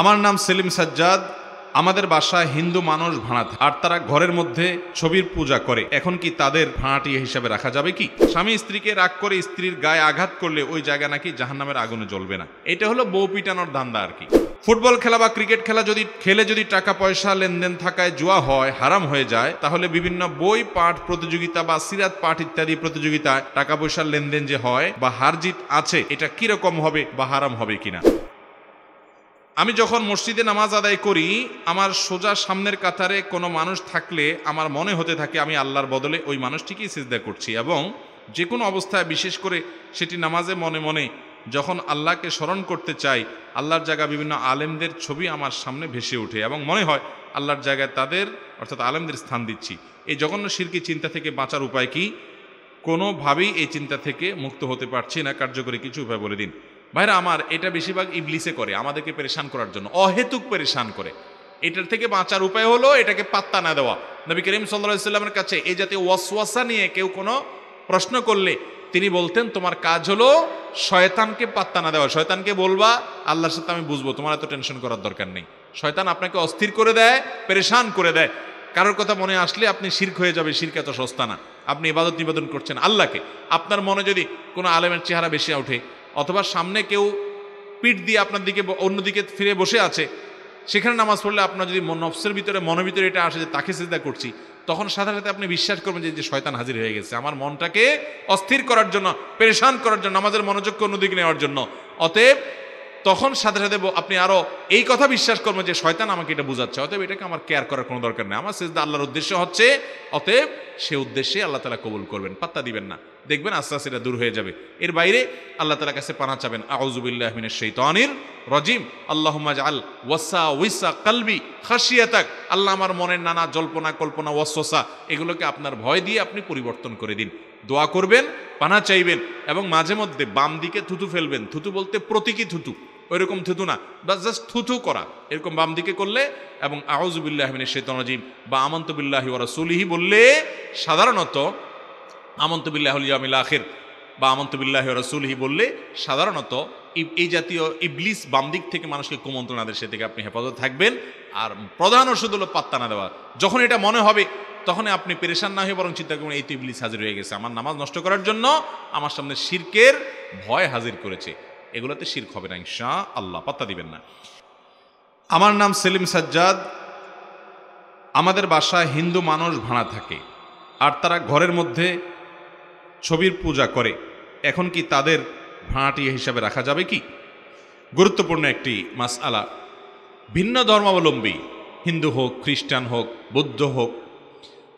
আমার নাম সেলিম সাজ্জাদ আমাদের বাসায় হিন্দু মানুষ ভাড়া আর তারা ঘরের মধ্যে ছবির পূজা করে এখন কি তাদের ভাড়াটি হিসাবে রাখা যাবে কি স্বামী স্ত্রীকে রাগ করে স্ত্রীর গায়ে আঘাত করলে ওই জায়গা নাকি জাহান্নামের আগুনে জ্বলবে না এটা হলো বউ পিটানোর দান্দা আর কি ফুটবল খেলা বা ক্রিকেট খেলা যদি খেলে যদি টাকা পয়সা লেনদেন থাকায় জুয়া হয় হারাম হয়ে যায় তাহলে বিভিন্ন বই পাঠ প্রতিযোগিতা বা সিরাত পাঠ ইত্যাদি প্রতিযোগিতায় টাকা পয়সার লেনদেন যে হয় বা হারজিত আছে এটা কিরকম হবে বা হারাম হবে কিনা আমি যখন মসজিদে নামাজ আদায় করি আমার সোজা সামনের কাতারে কোনো মানুষ থাকলে আমার মনে হতে থাকে আমি আল্লাহর বদলে ওই মানুষটিকেই সিজদা করছি এবং যে কোনো অবস্থায় বিশেষ করে সেটি নামাজে মনে মনে যখন আল্লাহকে স্মরণ করতে চাই আল্লাহর জায়গায় বিভিন্ন আলেমদের ছবি আমার সামনে ভেসে ওঠে এবং মনে হয় আল্লাহর জায়গায় তাদের অর্থাৎ আলেমদের স্থান দিচ্ছি এই জঘন্য শিরকি চিন্তা থেকে বাঁচার উপায় কি কোনোভাবেই এই চিন্তা থেকে মুক্ত হতে পারছি না কার্যকরী কিছু উপায় বলে দিন ভাইরা আমার এটা বেশিরভাগ ইবলিসে করে আমাদেরকে পরেশান করার জন্য অহেতুক পরেশান করে এটার থেকে বাঁচার উপায় হলো এটাকে পাত্তা না দেওয়া নবী করিম সাল্লামের কাছে এই জাতীয় ওয়াসওয়াসা নিয়ে কেউ কোনো প্রশ্ন করলে তিনি বলতেন তোমার কাজ হলো শয়তানকে পাত্তা না দেওয়া শয়তানকে বলবা আল্লাহর সাথে আমি বুঝবো তোমার এত টেনশন করার দরকার নেই শয়তান আপনাকে অস্থির করে দেয় পরেশান করে দেয় কারোর কথা মনে আসলে আপনি শির্ক হয়ে যাবে শির্ক এত সস্তা না আপনি ইবাদত নিবেদন করছেন আল্লাহকে আপনার মনে যদি কোনো আলেমের চেহারা বেশি ওঠে অথবা সামনে কেউ পিঠ দিয়ে আপনার দিকে অন্যদিকে ফিরে বসে আছে সেখানে নামাজ পড়লে আপনার যদি নফসের ভিতরে মনের ভিতরে এটা আসে যে তাকে চিন্তা করছি তখন সাথে সাথে আপনি বিশ্বাস করবেন যে শয়তান হাজির হয়ে গেছে আমার মনটাকে অস্থির করার জন্য পেরেশান করার জন্য আমাদের মনোযোগকে অন্যদিকে নেওয়ার জন্য অতএব তখন সাথে সাথে আপনি আরও এই কথা বিশ্বাস করবেন যে শয়তান আমাকে এটা বোঝাচ্ছে অতএব এটাকে আমার কেয়ার করার কোনো দরকার নেই আমার সেজদা আল্লাহর উদ্দেশ্য হচ্ছে অতএব সে উদ্দেশ্যে আল্লাহ তালা কবুল করবেন পাত্তা দিবেন না দেখবেন আস্তে আস্তে এটা দূর হয়ে যাবে এর বাইরে আল্লাহ তালার কাছে পানা চাবেন আউজুবিল্লাহ মিনের শৈতানির রজিম আল্লাহ আল ওয়াসা উইসা কালবি খাসিয়াতাক আল্লাহ আমার মনের নানা জল্পনা কল্পনা ওয়াসা এগুলোকে আপনার ভয় দিয়ে আপনি পরিবর্তন করে দিন দোয়া করবেন পানা চাইবেন এবং মাঝে মধ্যে বাম দিকে থুতু ফেলবেন থুতু বলতে প্রতীকী থুতু ওই রকম থুতু না বা জাস্ট থুথু করা এরকম বাম দিকে করলে এবং আউজুবিল্লাহ বিল্লাহমিনের শৈতান বা আমন্তবিল্লাহি ওরা সুলিহি বললে সাধারণত বিল্লাহ ইয়ামিল আখির বা আমন্তবিল্লাহ রসুলহি বললে সাধারণত এই জাতীয় ইবলিস বাম দিক থেকে মানুষকে কুমন্ত্রণা দেয় সে থেকে আপনি হেফাজত থাকবেন আর প্রধান ওষুধ হলো পাত্তা না দেওয়া যখন এটা মনে হবে তখন আপনি পেরেশান না হয়ে বরং চিন্তা করবেন এই তো ইবলিস হাজির হয়ে গেছে আমার নামাজ নষ্ট করার জন্য আমার সামনে শির্কের ভয় হাজির করেছে এগুলোতে শির্ক হবে না ইনশা আল্লাহ পাত্তা দিবেন না আমার নাম সেলিম সাজ্জাদ আমাদের বাসায় হিন্দু মানুষ ভাড়া থাকে আর তারা ঘরের মধ্যে ছবির পূজা করে এখন কি তাদের ভাঁটি হিসাবে রাখা যাবে কি গুরুত্বপূর্ণ একটি মাস আলা ভিন্ন ধর্মাবলম্বী হিন্দু হোক খ্রিস্টান হোক বৌদ্ধ হোক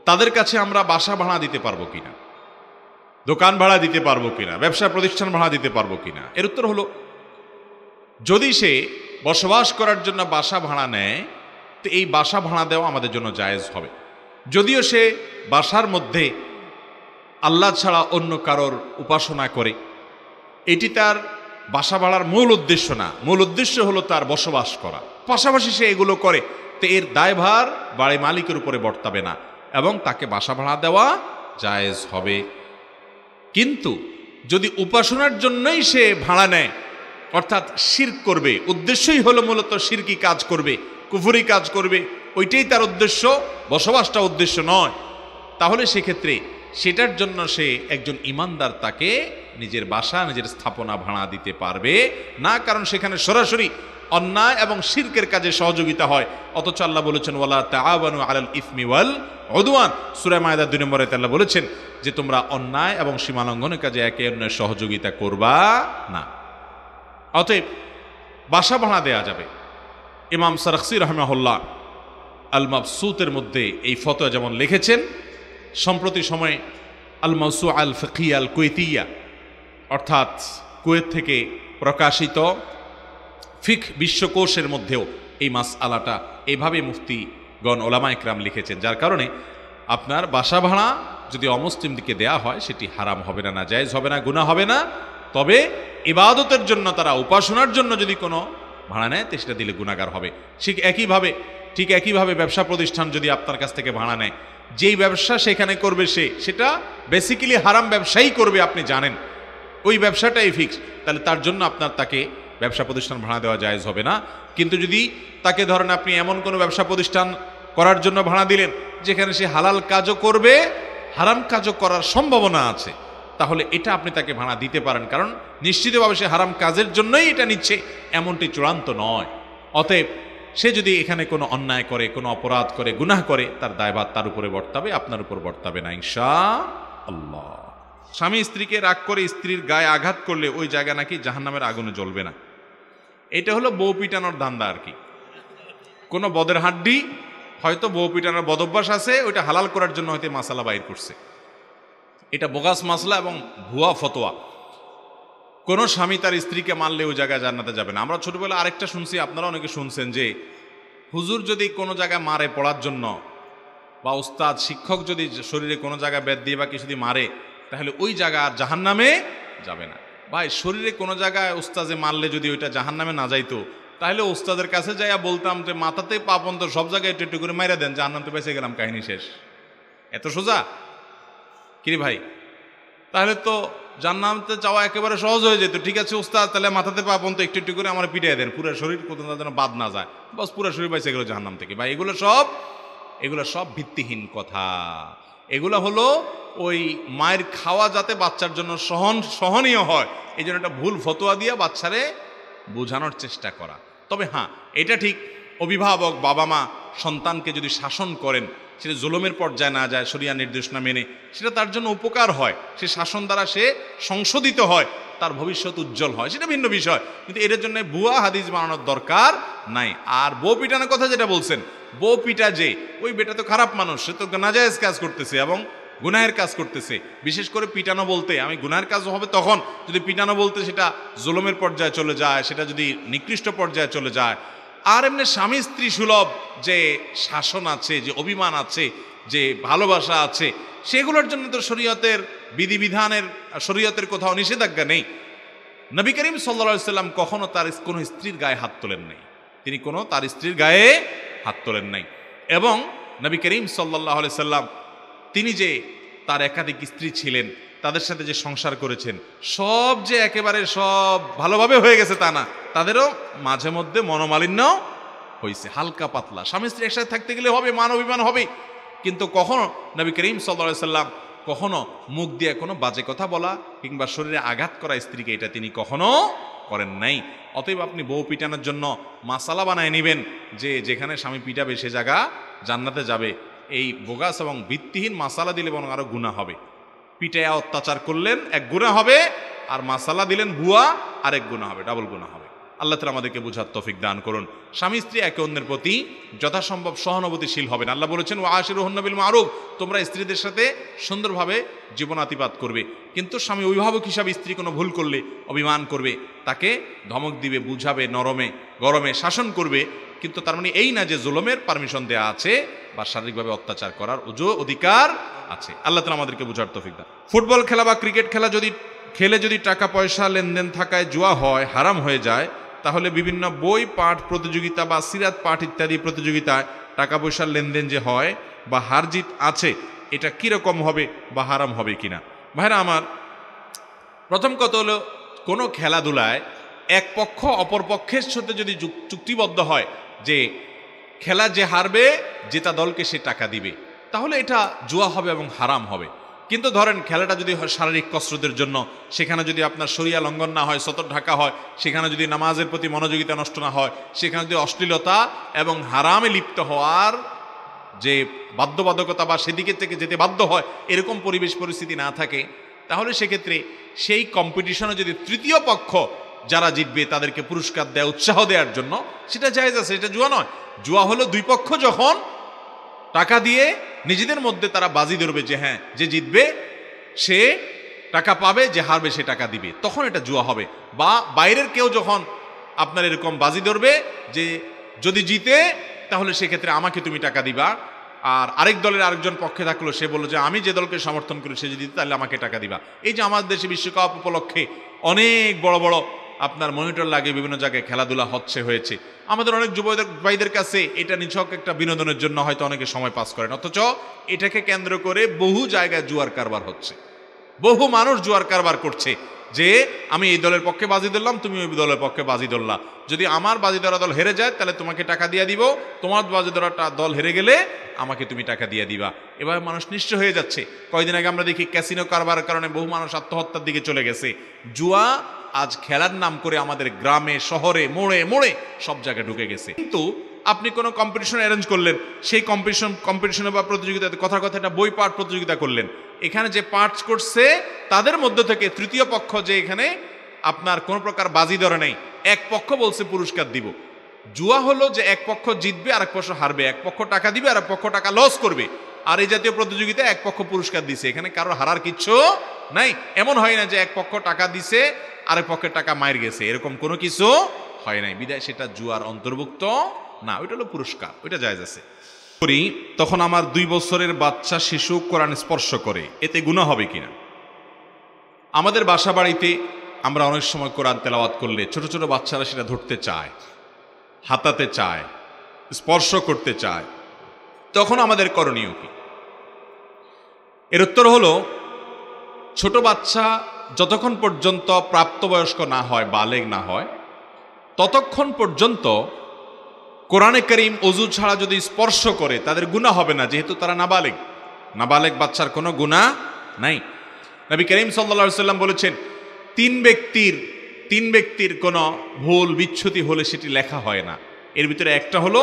তাদের কাছে আমরা বাসা ভাড়া দিতে পারবো কিনা দোকান ভাড়া দিতে পারবো কিনা ব্যবসা প্রতিষ্ঠান ভাড়া দিতে পারবো কিনা এর উত্তর হলো যদি সে বসবাস করার জন্য বাসা ভাড়া নেয় তো এই বাসা ভাড়া দেওয়া আমাদের জন্য জায়েজ হবে যদিও সে বাসার মধ্যে আল্লাহ ছাড়া অন্য কারোর উপাসনা করে এটি তার বাসা বাড়ার মূল উদ্দেশ্য না মূল উদ্দেশ্য হলো তার বসবাস করা পাশাপাশি সে এগুলো করে তো এর দায়ভার বাড়ি মালিকের উপরে বর্তাবে না এবং তাকে বাসা ভাড়া দেওয়া জায়েজ হবে কিন্তু যদি উপাসনার জন্যই সে ভাড়া নেয় অর্থাৎ শির করবে উদ্দেশ্যই হলো মূলত শিরকি কাজ করবে কুফুরি কাজ করবে ওইটাই তার উদ্দেশ্য বসবাসটা উদ্দেশ্য নয় তাহলে সেক্ষেত্রে সেটার জন্য সে একজন ইমানদার তাকে নিজের বাসা নিজের স্থাপনা ভাড়া দিতে পারবে না কারণ সেখানে সরাসরি অন্যায় এবং শির্কের কাজে সহযোগিতা হয় অথচ আল্লাহ বলেছেন ওয়ালা তাআবানু আলাল ইফমি ওয়াল অদুয়ান সুরায় মায়দা দুই নম্বরে আল্লাহ বলেছেন যে তোমরা অন্যায় এবং সীমালঙ্ঘনের কাজে একে অন্যের সহযোগিতা করবা না অতএব বাসা ভাড়া দেয়া যাবে ইমাম সারখসি রহমাহুল্লাহ আল মাবসুতের মধ্যে এই ফতোয়া যেমন লিখেছেন সম্প্রতি সময়ে আল মৌসু আল ফকি আল কুয়েতিয়া অর্থাৎ কুয়েত থেকে প্রকাশিত ফিক বিশ্বকোষের মধ্যেও এই মাস আলাটা এভাবে গণ ওলামা একরাম লিখেছেন যার কারণে আপনার বাসা ভাড়া যদি দিকে দেয়া হয় সেটি হারাম হবে না না জায়জ হবে না গুণা হবে না তবে ইবাদতের জন্য তারা উপাসনার জন্য যদি কোনো ভাড়া নেয় তো সেটা দিলে গুণাগার হবে ঠিক একইভাবে ঠিক একইভাবে ব্যবসা প্রতিষ্ঠান যদি আপনার কাছ থেকে ভাড়া নেয় যেই ব্যবসা সেখানে করবে সে সেটা বেসিক্যালি হারাম ব্যবসাই করবে আপনি জানেন ওই ব্যবসাটাই ফিক্স তাহলে তার জন্য আপনার তাকে ব্যবসা প্রতিষ্ঠান ভাড়া দেওয়া জায়জ হবে না কিন্তু যদি তাকে ধরেন আপনি এমন কোনো ব্যবসা প্রতিষ্ঠান করার জন্য ভাড়া দিলেন যেখানে সে হালাল কাজও করবে হারাম কাজও করার সম্ভাবনা আছে তাহলে এটা আপনি তাকে ভাড়া দিতে পারেন কারণ নিশ্চিতভাবে সে হারাম কাজের জন্যই এটা নিচ্ছে এমনটি চূড়ান্ত নয় অতএব সে যদি এখানে কোনো অন্যায় করে কোনো অপরাধ করে গুনাহ করে তার দায়বাদ তার উপরে বর্তাবে আপনার উপর বর্তাবে না ইনশা আল্লাহ স্বামী স্ত্রীকে রাগ করে স্ত্রীর গায়ে আঘাত করলে ওই জায়গা নাকি জাহান্নামের আগুনে জ্বলবে না এটা হলো বউ পিটানোর ধান্দা আর কি কোনো বদের হাড্ডি হয়তো বউ পিটানোর বদভ্যাস আছে ওইটা হালাল করার জন্য হয়তো মাসালা বাইর করছে এটা বোগাস মাসলা এবং ভুয়া ফতোয়া কোনো স্বামী তার স্ত্রীকে মারলে ওই জায়গায় জান্নাতে যাবে না আমরা ছোটোবেলা আরেকটা শুনছি আপনারা অনেকে শুনছেন যে হুজুর যদি কোনো জায়গায় মারে পড়ার জন্য বা উস্তাদ শিক্ষক যদি শরীরে কোনো জায়গায় ব্যাট দিয়ে বা কিছু যদি মারে তাহলে ওই জায়গা আর জাহান নামে যাবে না ভাই শরীরে কোনো জায়গায় উস্তাদে মারলে যদি ওইটা জাহান নামে না যাইতো তাহলে উস্তাদের কাছে যাইয়া বলতাম যে মাথাতে তো সব জায়গায় একটু একটু করে মাইরা দেন জাহান তো বেঁচে গেলাম কাহিনী শেষ এত সোজা কিরে ভাই তাহলে তো জান্নাতে চাওয়া একেবারে সহজ হয়ে যেত ঠিক আছে উস্তাদ তাহলে মাথাতে পা পর্যন্ত একটু একটু করে আমার পিটিয়ে দেন পুরো শরীর কোথাও যেন বাদ না যায় বস পুরো শরীর পাইছে এগুলো জাহান্নাম থেকে বা এগুলো সব এগুলো সব ভিত্তিহীন কথা এগুলো হলো ওই মায়ের খাওয়া যাতে বাচ্চার জন্য সহন সহনীয় হয় এই জন্য একটা ভুল ফতোয়া দিয়ে বাচ্চারে বোঝানোর চেষ্টা করা তবে হ্যাঁ এটা ঠিক অভিভাবক বাবা মা সন্তানকে যদি শাসন করেন সেটা জুলমের পর্যায়ে না যায় সরিয়া নির্দেশনা মেনে সেটা তার জন্য উপকার হয় সে শাসন দ্বারা সে সংশোধিত হয় তার ভবিষ্যৎ উজ্জ্বল হয় সেটা ভিন্ন বিষয় কিন্তু এটার জন্য ভুয়া হাদিস বানানোর দরকার নাই আর বউ পিটানোর কথা যেটা বলছেন বউ পিটা যে ওই বেটা তো খারাপ মানুষ সে তো নাজায়েজ কাজ করতেছে এবং গুনাহের কাজ করতেছে বিশেষ করে পিটানো বলতে আমি গুনাহের কাজ হবে তখন যদি পিটানো বলতে সেটা জুলমের পর্যায়ে চলে যায় সেটা যদি নিকৃষ্ট পর্যায়ে চলে যায় আর এমনি স্বামী স্ত্রী সুলভ যে শাসন আছে যে অভিমান আছে যে ভালোবাসা আছে সেগুলোর জন্য তো শরীয়তের বিধিবিধানের শরীয়তের কোথাও নিষেধাজ্ঞা নেই নবী করিম সাল্লা সাল্লাম কখনো তার কোনো স্ত্রীর গায়ে হাত তোলেন নাই তিনি কোনো তার স্ত্রীর গায়ে হাত তোলেন নাই এবং নবী করিম সাল্লাহ সাল্লাম তিনি যে তার একাধিক স্ত্রী ছিলেন তাদের সাথে যে সংসার করেছেন সব যে একেবারে সব ভালোভাবে হয়ে গেছে তা না তাদেরও মাঝে মধ্যে মনোমালিন্য হয়েছে হালকা পাতলা স্বামী স্ত্রী একসাথে থাকতে গেলে হবে মান অভিমান হবে কিন্তু কখনো নবী করিম সাল্লা সাল্লাম কখনো মুখ দিয়ে কোনো বাজে কথা বলা কিংবা শরীরে আঘাত করা স্ত্রীকে এটা তিনি কখনো করেন নাই অতএব আপনি বউ পিটানোর জন্য মাসালা বানায় নেবেন যে যেখানে স্বামী পিটাবে সে জায়গা জান্নাতে যাবে এই বোগাস এবং ভিত্তিহীন মাসালা দিলে বরং আরও গুণা হবে পিটায়া অত্যাচার করলেন এক গুণা হবে আর মাসালা দিলেন ভুয়া আরেক গুণা হবে ডাবল গুণা হবে আল্লাহ তালা আমাদেরকে বুঝার তফিক দান করুন স্বামী স্ত্রী একে অন্যের প্রতি যথাসম্ভব সহানুভূতিশীল হবেন আল্লাহ বলেছেন ও আশির হন্নবিল মারুফ তোমরা স্ত্রীদের সাথে সুন্দরভাবে জীবনাতিপাত করবে কিন্তু স্বামী অভিভাবক হিসাবে স্ত্রী কোনো ভুল করলে অভিমান করবে তাকে ধমক দিবে বুঝাবে নরমে গরমে শাসন করবে কিন্তু তার মানে এই না যে জুলমের পারমিশন দেয়া আছে বা শারীরিকভাবে অত্যাচার করার উজো অধিকার আছে আল্লাহ তালা আমাদেরকে বুঝার তফিক দান ফুটবল খেলা বা ক্রিকেট খেলা যদি খেলে যদি টাকা পয়সা লেনদেন থাকায় জুয়া হয় হারাম হয়ে যায় তাহলে বিভিন্ন বই পাঠ প্রতিযোগিতা বা সিরাত পাঠ ইত্যাদি প্রতিযোগিতায় টাকা পয়সার লেনদেন যে হয় বা হার জিত আছে এটা কীরকম হবে বা হারাম হবে কি না ভাইরা আমার প্রথম কথা হলো কোনো খেলাধুলায় এক পক্ষ অপর পক্ষের সাথে যদি চুক্তিবদ্ধ হয় যে খেলা যে হারবে জেতা দলকে সে টাকা দিবে তাহলে এটা জুয়া হবে এবং হারাম হবে কিন্তু ধরেন খেলাটা যদি হয় শারীরিক কসরতের জন্য সেখানে যদি আপনার শরিয়া লঙ্ঘন না হয় সতর ঢাকা হয় সেখানে যদি নামাজের প্রতি মনোযোগিতা নষ্ট না হয় সেখানে যদি অশ্লীলতা এবং হারামে লিপ্ত হওয়ার যে বাধ্যবাধকতা বা সেদিকের থেকে যেতে বাধ্য হয় এরকম পরিবেশ পরিস্থিতি না থাকে তাহলে সেক্ষেত্রে সেই কম্পিটিশনে যদি তৃতীয় পক্ষ যারা জিতবে তাদেরকে পুরস্কার দেয় উৎসাহ দেওয়ার জন্য সেটা জায়জ আছে এটা জুয়া নয় জুয়া হলো দুই পক্ষ যখন টাকা দিয়ে নিজেদের মধ্যে তারা বাজি ধরবে যে হ্যাঁ যে জিতবে সে টাকা পাবে যে হারবে সে টাকা দিবে তখন এটা জুয়া হবে বা বাইরের কেউ যখন আপনার এরকম বাজি ধরবে যে যদি জিতে তাহলে সেক্ষেত্রে আমাকে তুমি টাকা দিবা আর আরেক দলের আরেকজন পক্ষে থাকলো সে বললো যে আমি যে দলকে সমর্থন করি সে যদি তাহলে আমাকে টাকা দিবা এই যে আমাদের দেশে বিশ্বকাপ উপলক্ষে অনেক বড় বড় আপনার মনিটর লাগে বিভিন্ন জায়গায় খেলাধুলা হচ্ছে হয়েছে আমাদের অনেক যুবদের ভাইদের কাছে এটা নিছক একটা বিনোদনের জন্য হয়তো অনেকে সময় পাস করেন অথচ এটাকে কেন্দ্র করে বহু জায়গায় জুয়ার কারবার হচ্ছে বহু মানুষ জুয়ার কারবার করছে যে আমি এই দলের পক্ষে বাজি ধরলাম তুমি ওই দলের পক্ষে বাজি ধরলা যদি আমার বাজি ধরা দল হেরে যায় তাহলে তোমাকে টাকা দিয়ে দিব তোমার বাজি ধরাটা দল হেরে গেলে আমাকে তুমি টাকা দিয়ে দিবা এভাবে মানুষ নিশ্চয় হয়ে যাচ্ছে কয়েকদিন আগে আমরা দেখি ক্যাসিনো কারবারের কারণে বহু মানুষ আত্মহত্যার দিকে চলে গেছে জুয়া আজ খেলার নাম করে আমাদের গ্রামে শহরে মোড়ে মোড়ে সব জায়গায় ঢুকে গেছে কিন্তু আপনি কোনো কম্পিটিশন অ্যারেঞ্জ করলেন সেই কম্পিটিশন কম্পিটিশনে বা প্রতিযোগিতাতে কথা কথা একটা বই পাঠ প্রতিযোগিতা করলেন এখানে যে পাঠ করছে তাদের মধ্যে থেকে তৃতীয় পক্ষ যে এখানে আপনার কোনো প্রকার বাজি ধরে নেই এক পক্ষ বলছে পুরস্কার দিব জুয়া হলো যে এক পক্ষ জিতবে আর এক পক্ষ হারবে এক পক্ষ টাকা দিবে আর এক পক্ষ টাকা লস করবে আর এই জাতীয় প্রতিযোগিতা এক পক্ষ পুরস্কার দিছে এখানে কারোর হারার কিচ্ছু নাই এমন হয় না যে এক পক্ষ টাকা দিছে আরেক পক্ষের টাকা মায়ের গেছে এরকম কোনো কিছু হয় নাই বিদায় সেটা জুয়ার অন্তর্ভুক্ত না ওইটা হলো পুরস্কার ওইটা যায় আছে করি তখন আমার দুই বছরের বাচ্চা শিশু কোরআন স্পর্শ করে এতে গুণা হবে কিনা আমাদের বাসা বাড়িতে আমরা অনেক সময় কোরআন তেলাওয়াত করলে ছোট ছোট বাচ্চারা সেটা ধরতে চায় হাতাতে চায় স্পর্শ করতে চায় তখন আমাদের করণীয় কি এর উত্তর হল ছোট বাচ্চা যতক্ষণ পর্যন্ত প্রাপ্তবয়স্ক না হয় বালেগ না হয় ততক্ষণ পর্যন্ত কোরআনে করিম অজু ছাড়া যদি স্পর্শ করে তাদের গুণা হবে না যেহেতু তারা নাবালেগ নাবালেগ বাচ্চার কোনো গুণা নাই নবী করিম সাল্লা সাল্লাম বলেছেন তিন ব্যক্তির তিন ব্যক্তির কোনো ভুল বিচ্ছুতি হলে সেটি লেখা হয় না এর ভিতরে একটা হলো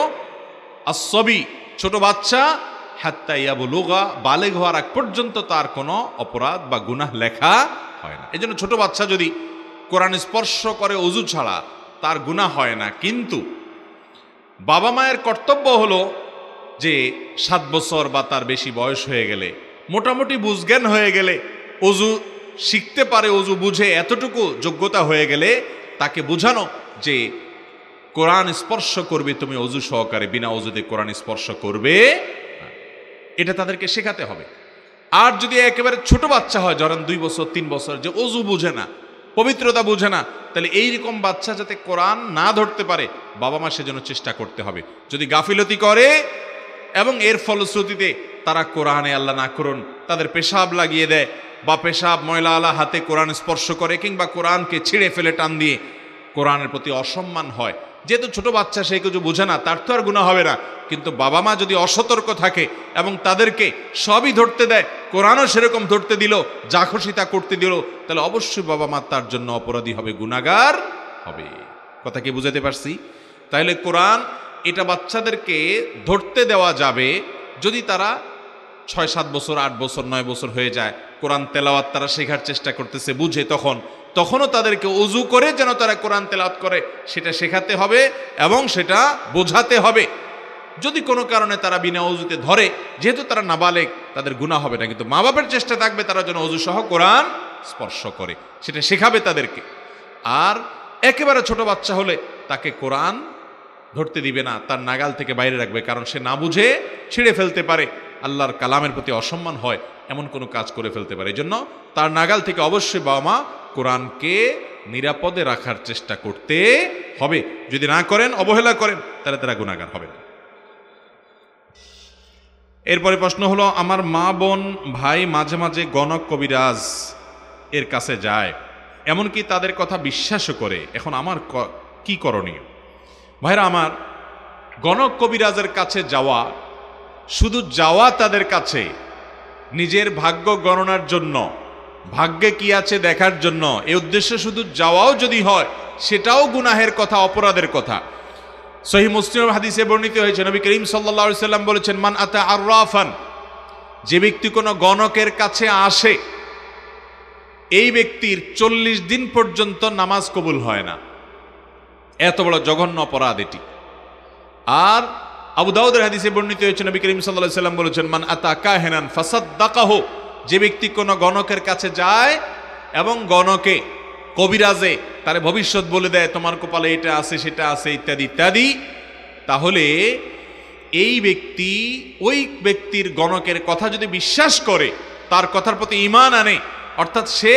আসবি ছোট বাচ্চা হাত্তা ইয়াবু লোগা বালেগ হওয়ার আগ পর্যন্ত তার কোনো অপরাধ বা গুনাহ লেখা হয় না এই জন্য ছোটো বাচ্চা যদি কোরআন স্পর্শ করে অজু ছাড়া তার গুণা হয় না কিন্তু বাবা মায়ের কর্তব্য হলো যে সাত বছর বা তার বেশি বয়স হয়ে গেলে মোটামুটি বুঝজ্ঞান হয়ে গেলে অজু শিখতে পারে অজু বুঝে এতটুকু যোগ্যতা হয়ে গেলে তাকে বুঝানো যে কোরআন স্পর্শ করবে তুমি অজু সহকারে বিনা অজুতে কোরআন স্পর্শ করবে এটা তাদেরকে শেখাতে হবে আর যদি একেবারে ছোট বাচ্চা হয় ধরেন দুই বছর তিন বছর যে অজু বুঝে না পবিত্রতা বুঝে না তাহলে এইরকম বাচ্চা যাতে কোরআন না ধরতে পারে বাবা মা সেজন্য চেষ্টা করতে হবে যদি গাফিলতি করে এবং এর ফলশ্রুতিতে তারা কোরআনে আল্লাহ না করুন তাদের পেশাব লাগিয়ে দেয় বা পেশাব ময়লা আলা হাতে কোরআন স্পর্শ করে কিংবা কোরআনকে ছিঁড়ে ফেলে টান দিয়ে কোরআনের প্রতি অসম্মান হয় যেহেতু ছোট বাচ্চা সে কিছু বোঝে না তার তো আর গুণা হবে না কিন্তু বাবা মা যদি অসতর্ক থাকে এবং তাদেরকে সবই ধরতে দেয় কোরআনও সেরকম ধরতে দিল যা খুশি তা করতে দিল তাহলে অবশ্যই বাবা মা তার জন্য অপরাধী হবে গুণাগার হবে কথা কি বুঝাতে পারছি তাহলে কোরআন এটা বাচ্চাদেরকে ধরতে দেওয়া যাবে যদি তারা ছয় সাত বছর আট বছর নয় বছর হয়ে যায় কোরআন তেলাওয়াত তারা শেখার চেষ্টা করতেছে বুঝে তখন তখনও তাদেরকে উজু করে যেন তারা কোরআন তেলাত করে সেটা শেখাতে হবে এবং সেটা বোঝাতে হবে যদি কোনো কারণে তারা বিনা অজুতে ধরে যেহেতু তারা নাবালেক তাদের গুণা হবে না কিন্তু মা বাবার চেষ্টা থাকবে তারা যেন অজু সহ কোরআন স্পর্শ করে সেটা শেখাবে তাদেরকে আর একেবারে ছোট বাচ্চা হলে তাকে কোরআন ধরতে দিবে না তার নাগাল থেকে বাইরে রাখবে কারণ সে না বুঝে ছিঁড়ে ফেলতে পারে আল্লাহর কালামের প্রতি অসম্মান হয় এমন কোনো কাজ করে ফেলতে পারে এই জন্য তার নাগাল থেকে অবশ্যই বাবা মা কোরআনকে নিরাপদে রাখার চেষ্টা করতে হবে যদি না করেন অবহেলা করেন তাহলে তারা গুণাগার হবে না এরপরে প্রশ্ন হলো আমার মা বোন ভাই মাঝে মাঝে গণক কবিরাজ এর কাছে যায় এমনকি তাদের কথা বিশ্বাসও করে এখন আমার কি করণীয় ভাইরা আমার গণক কবিরাজের কাছে যাওয়া শুধু যাওয়া তাদের কাছে নিজের ভাগ্য গণনার জন্য ভাগ্যে কি আছে দেখার জন্য এ উদ্দেশ্য শুধু যাওয়াও যদি হয় সেটাও গুনাহের কথা অপরাধের কথা সহি মুসলিম হাদিসে বর্ণিত হয়েছে নবী করিম সাল্লা সাল্লাম বলেছেন মান আতা আরফান যে ব্যক্তি কোনো গণকের কাছে আসে এই ব্যক্তির চল্লিশ দিন পর্যন্ত নামাজ কবুল হয় না এত বড় জঘন্য অপরাধ এটি আর আবু দাউদের হাদিসে বর্ণিত হয়েছে নবী করিম সাল্লাহ সাল্লাম বলেছেন মান আতা কাহেনান ফাসাদ্দাকাহ যে ব্যক্তি কোনো গণকের কাছে যায় এবং গণকে কবিরাজে তার ভবিষ্যৎ বলে দেয় তোমার কপালে এটা আছে সেটা আছে ইত্যাদি ইত্যাদি তাহলে এই ব্যক্তি ওই ব্যক্তির গণকের কথা যদি বিশ্বাস করে তার কথার প্রতি ইমান আনে অর্থাৎ সে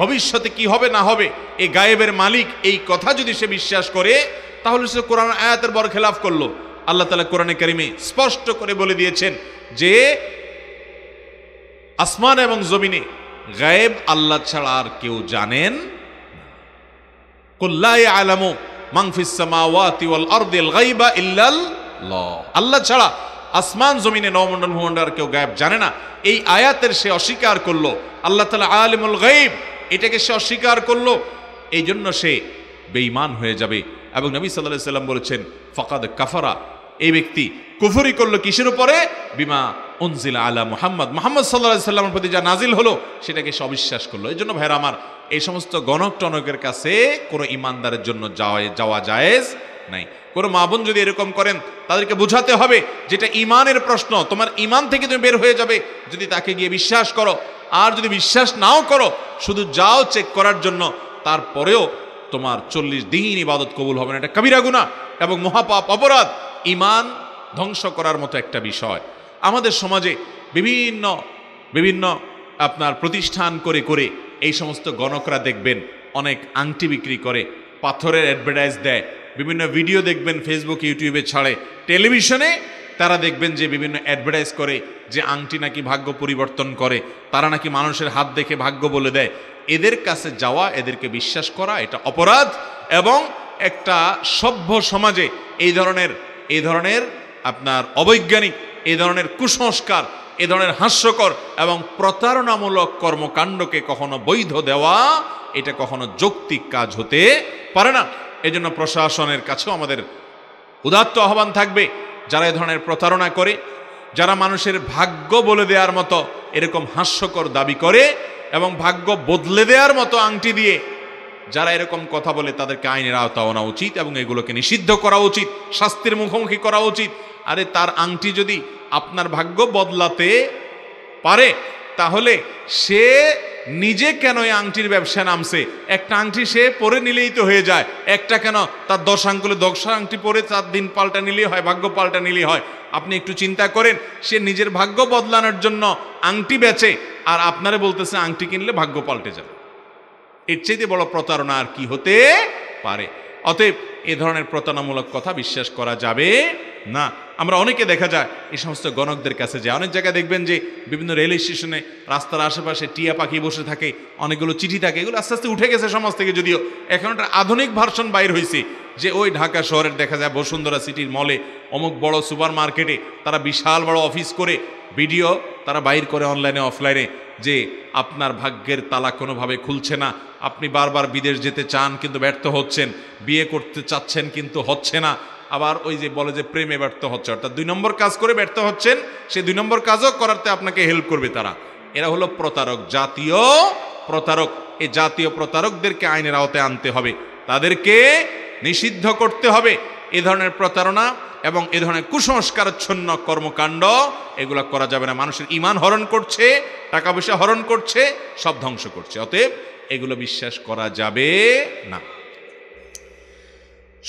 ভবিষ্যতে কি হবে না হবে এই গায়েবের মালিক এই কথা যদি সে বিশ্বাস করে তাহলে সে কোরআন আয়াতের বর খেলাফ করলো আল্লাহ তালা কোরআনে কারিমে স্পষ্ট করে বলে দিয়েছেন যে আসমান এবং জমিনে গায়েব আল্লাহ ছাড়া আর কেউ জানেন আল্লাহ ছাড়া আসমান জমিনে নমন্ডল ভূমন্ডল কেউ গায়েব জানে না এই আয়াতের সে অস্বীকার করলো আল্লাহ তালা আলিমুল গাইব এটাকে সে অস্বীকার করলো এই জন্য সে বেইমান হয়ে যাবে এবং নবী সাল্লা সাল্লাম বলেছেন ফকাদ কাফারা এই ব্যক্তি কুফরি করলো কিসের উপরে বিমা অনজিল আলা মোহাম্মদ মোহাম্মদ সাল্লাহ সাল্লামের প্রতি যা নাজিল হলো সেটাকে সে অবিশ্বাস করলো এই জন্য ভাইরা আমার এই সমস্ত গণক টনকের কাছে কোনো ইমানদারের জন্য যাওয়া যাওয়া যায়জ নাই কোনো মা বোন যদি এরকম করেন তাদেরকে বোঝাতে হবে যেটা ইমানের প্রশ্ন তোমার ইমান থেকে তুমি বের হয়ে যাবে যদি তাকে গিয়ে বিশ্বাস করো আর যদি বিশ্বাস নাও করো শুধু যাও চেক করার জন্য তারপরেও তোমার চল্লিশ দিন ইবাদত কবুল হবে না এটা কবিরা গুণা এবং মহাপাপ অপরাধ ইমান ধ্বংস করার মতো একটা বিষয় আমাদের সমাজে বিভিন্ন বিভিন্ন আপনার প্রতিষ্ঠান করে করে এই সমস্ত গণকরা দেখবেন অনেক আংটি বিক্রি করে পাথরের অ্যাডভার্টাইজ দেয় বিভিন্ন ভিডিও দেখবেন ফেসবুক ইউটিউবে ছাড়ে টেলিভিশনে তারা দেখবেন যে বিভিন্ন অ্যাডভার্টাইজ করে যে আংটি নাকি ভাগ্য পরিবর্তন করে তারা নাকি মানুষের হাত দেখে ভাগ্য বলে দেয় এদের কাছে যাওয়া এদেরকে বিশ্বাস করা এটা অপরাধ এবং একটা সভ্য সমাজে এই ধরনের এই ধরনের আপনার অবৈজ্ঞানিক এই ধরনের কুসংস্কার এ ধরনের হাস্যকর এবং প্রতারণামূলক কর্মকাণ্ডকে কখনো বৈধ দেওয়া এটা কখনো যৌক্তিক কাজ হতে পারে না এজন্য প্রশাসনের কাছেও আমাদের উদাত্ত আহ্বান থাকবে যারা এ ধরনের প্রতারণা করে যারা মানুষের ভাগ্য বলে দেওয়ার মতো এরকম হাস্যকর দাবি করে এবং ভাগ্য বদলে দেওয়ার মতো আংটি দিয়ে যারা এরকম কথা বলে তাদেরকে আইনের আওতা আনা উচিত এবং এগুলোকে নিষিদ্ধ করা উচিত শাস্তির মুখোমুখি করা উচিত আরে তার আংটি যদি আপনার ভাগ্য বদলাতে পারে তাহলে সে নিজে কেন এই আংটির ব্যবসায় নামছে একটা আংটি সে পরে নিলেই তো হয়ে যায় একটা কেন তার দশ আঙ্কুলে দশ আংটি পরে চার দিন পাল্টা নিলেই হয় ভাগ্য পাল্টা নিলেই হয় আপনি একটু চিন্তা করেন সে নিজের ভাগ্য বদলানোর জন্য আংটি বেচে আর আপনারে বলতেছে আংটি কিনলে ভাগ্য পাল্টে যাবে এর চাইতে বড় প্রতারণা আর কি হতে পারে অতএব এ ধরনের প্রতারণামূলক কথা বিশ্বাস করা যাবে না আমরা অনেকে দেখা যায় এই সমস্ত গণকদের কাছে যায় অনেক জায়গায় দেখবেন যে বিভিন্ন রেল স্টেশনে রাস্তার আশেপাশে টিয়া পাখি বসে থাকে অনেকগুলো চিঠি থাকে এগুলো আস্তে আস্তে উঠে গেছে সমাজ থেকে যদিও এখন একটা আধুনিক ভার্সন বাইর হয়েছে যে ওই ঢাকা শহরের দেখা যায় বসুন্ধরা সিটির মলে অমুক বড় সুপার মার্কেটে তারা বিশাল বড় অফিস করে ভিডিও তারা বাইর করে অনলাইনে অফলাইনে যে আপনার ভাগ্যের তালা কোনোভাবে খুলছে না আপনি বারবার বিদেশ যেতে চান কিন্তু ব্যর্থ হচ্ছেন বিয়ে করতে চাচ্ছেন কিন্তু হচ্ছে না আবার ওই যে বলে যে প্রেমে ব্যর্থ হচ্ছে অর্থাৎ দুই নম্বর কাজ করে ব্যর্থ হচ্ছেন সে দুই নম্বর কাজও করাতে আপনাকে হেল্প করবে তারা এরা হলো প্রতারক জাতীয় প্রতারক এই জাতীয় প্রতারকদেরকে আইনের আওতে আনতে হবে তাদেরকে নিষিদ্ধ করতে হবে এ ধরনের প্রতারণা এবং এ ধরনের কুসংস্কারচ্ছন্ন কর্মকাণ্ড এগুলো করা যাবে না মানুষের ইমান হরণ করছে টাকা পয়সা হরণ করছে সব ধ্বংস করছে অতএব এগুলো বিশ্বাস করা যাবে না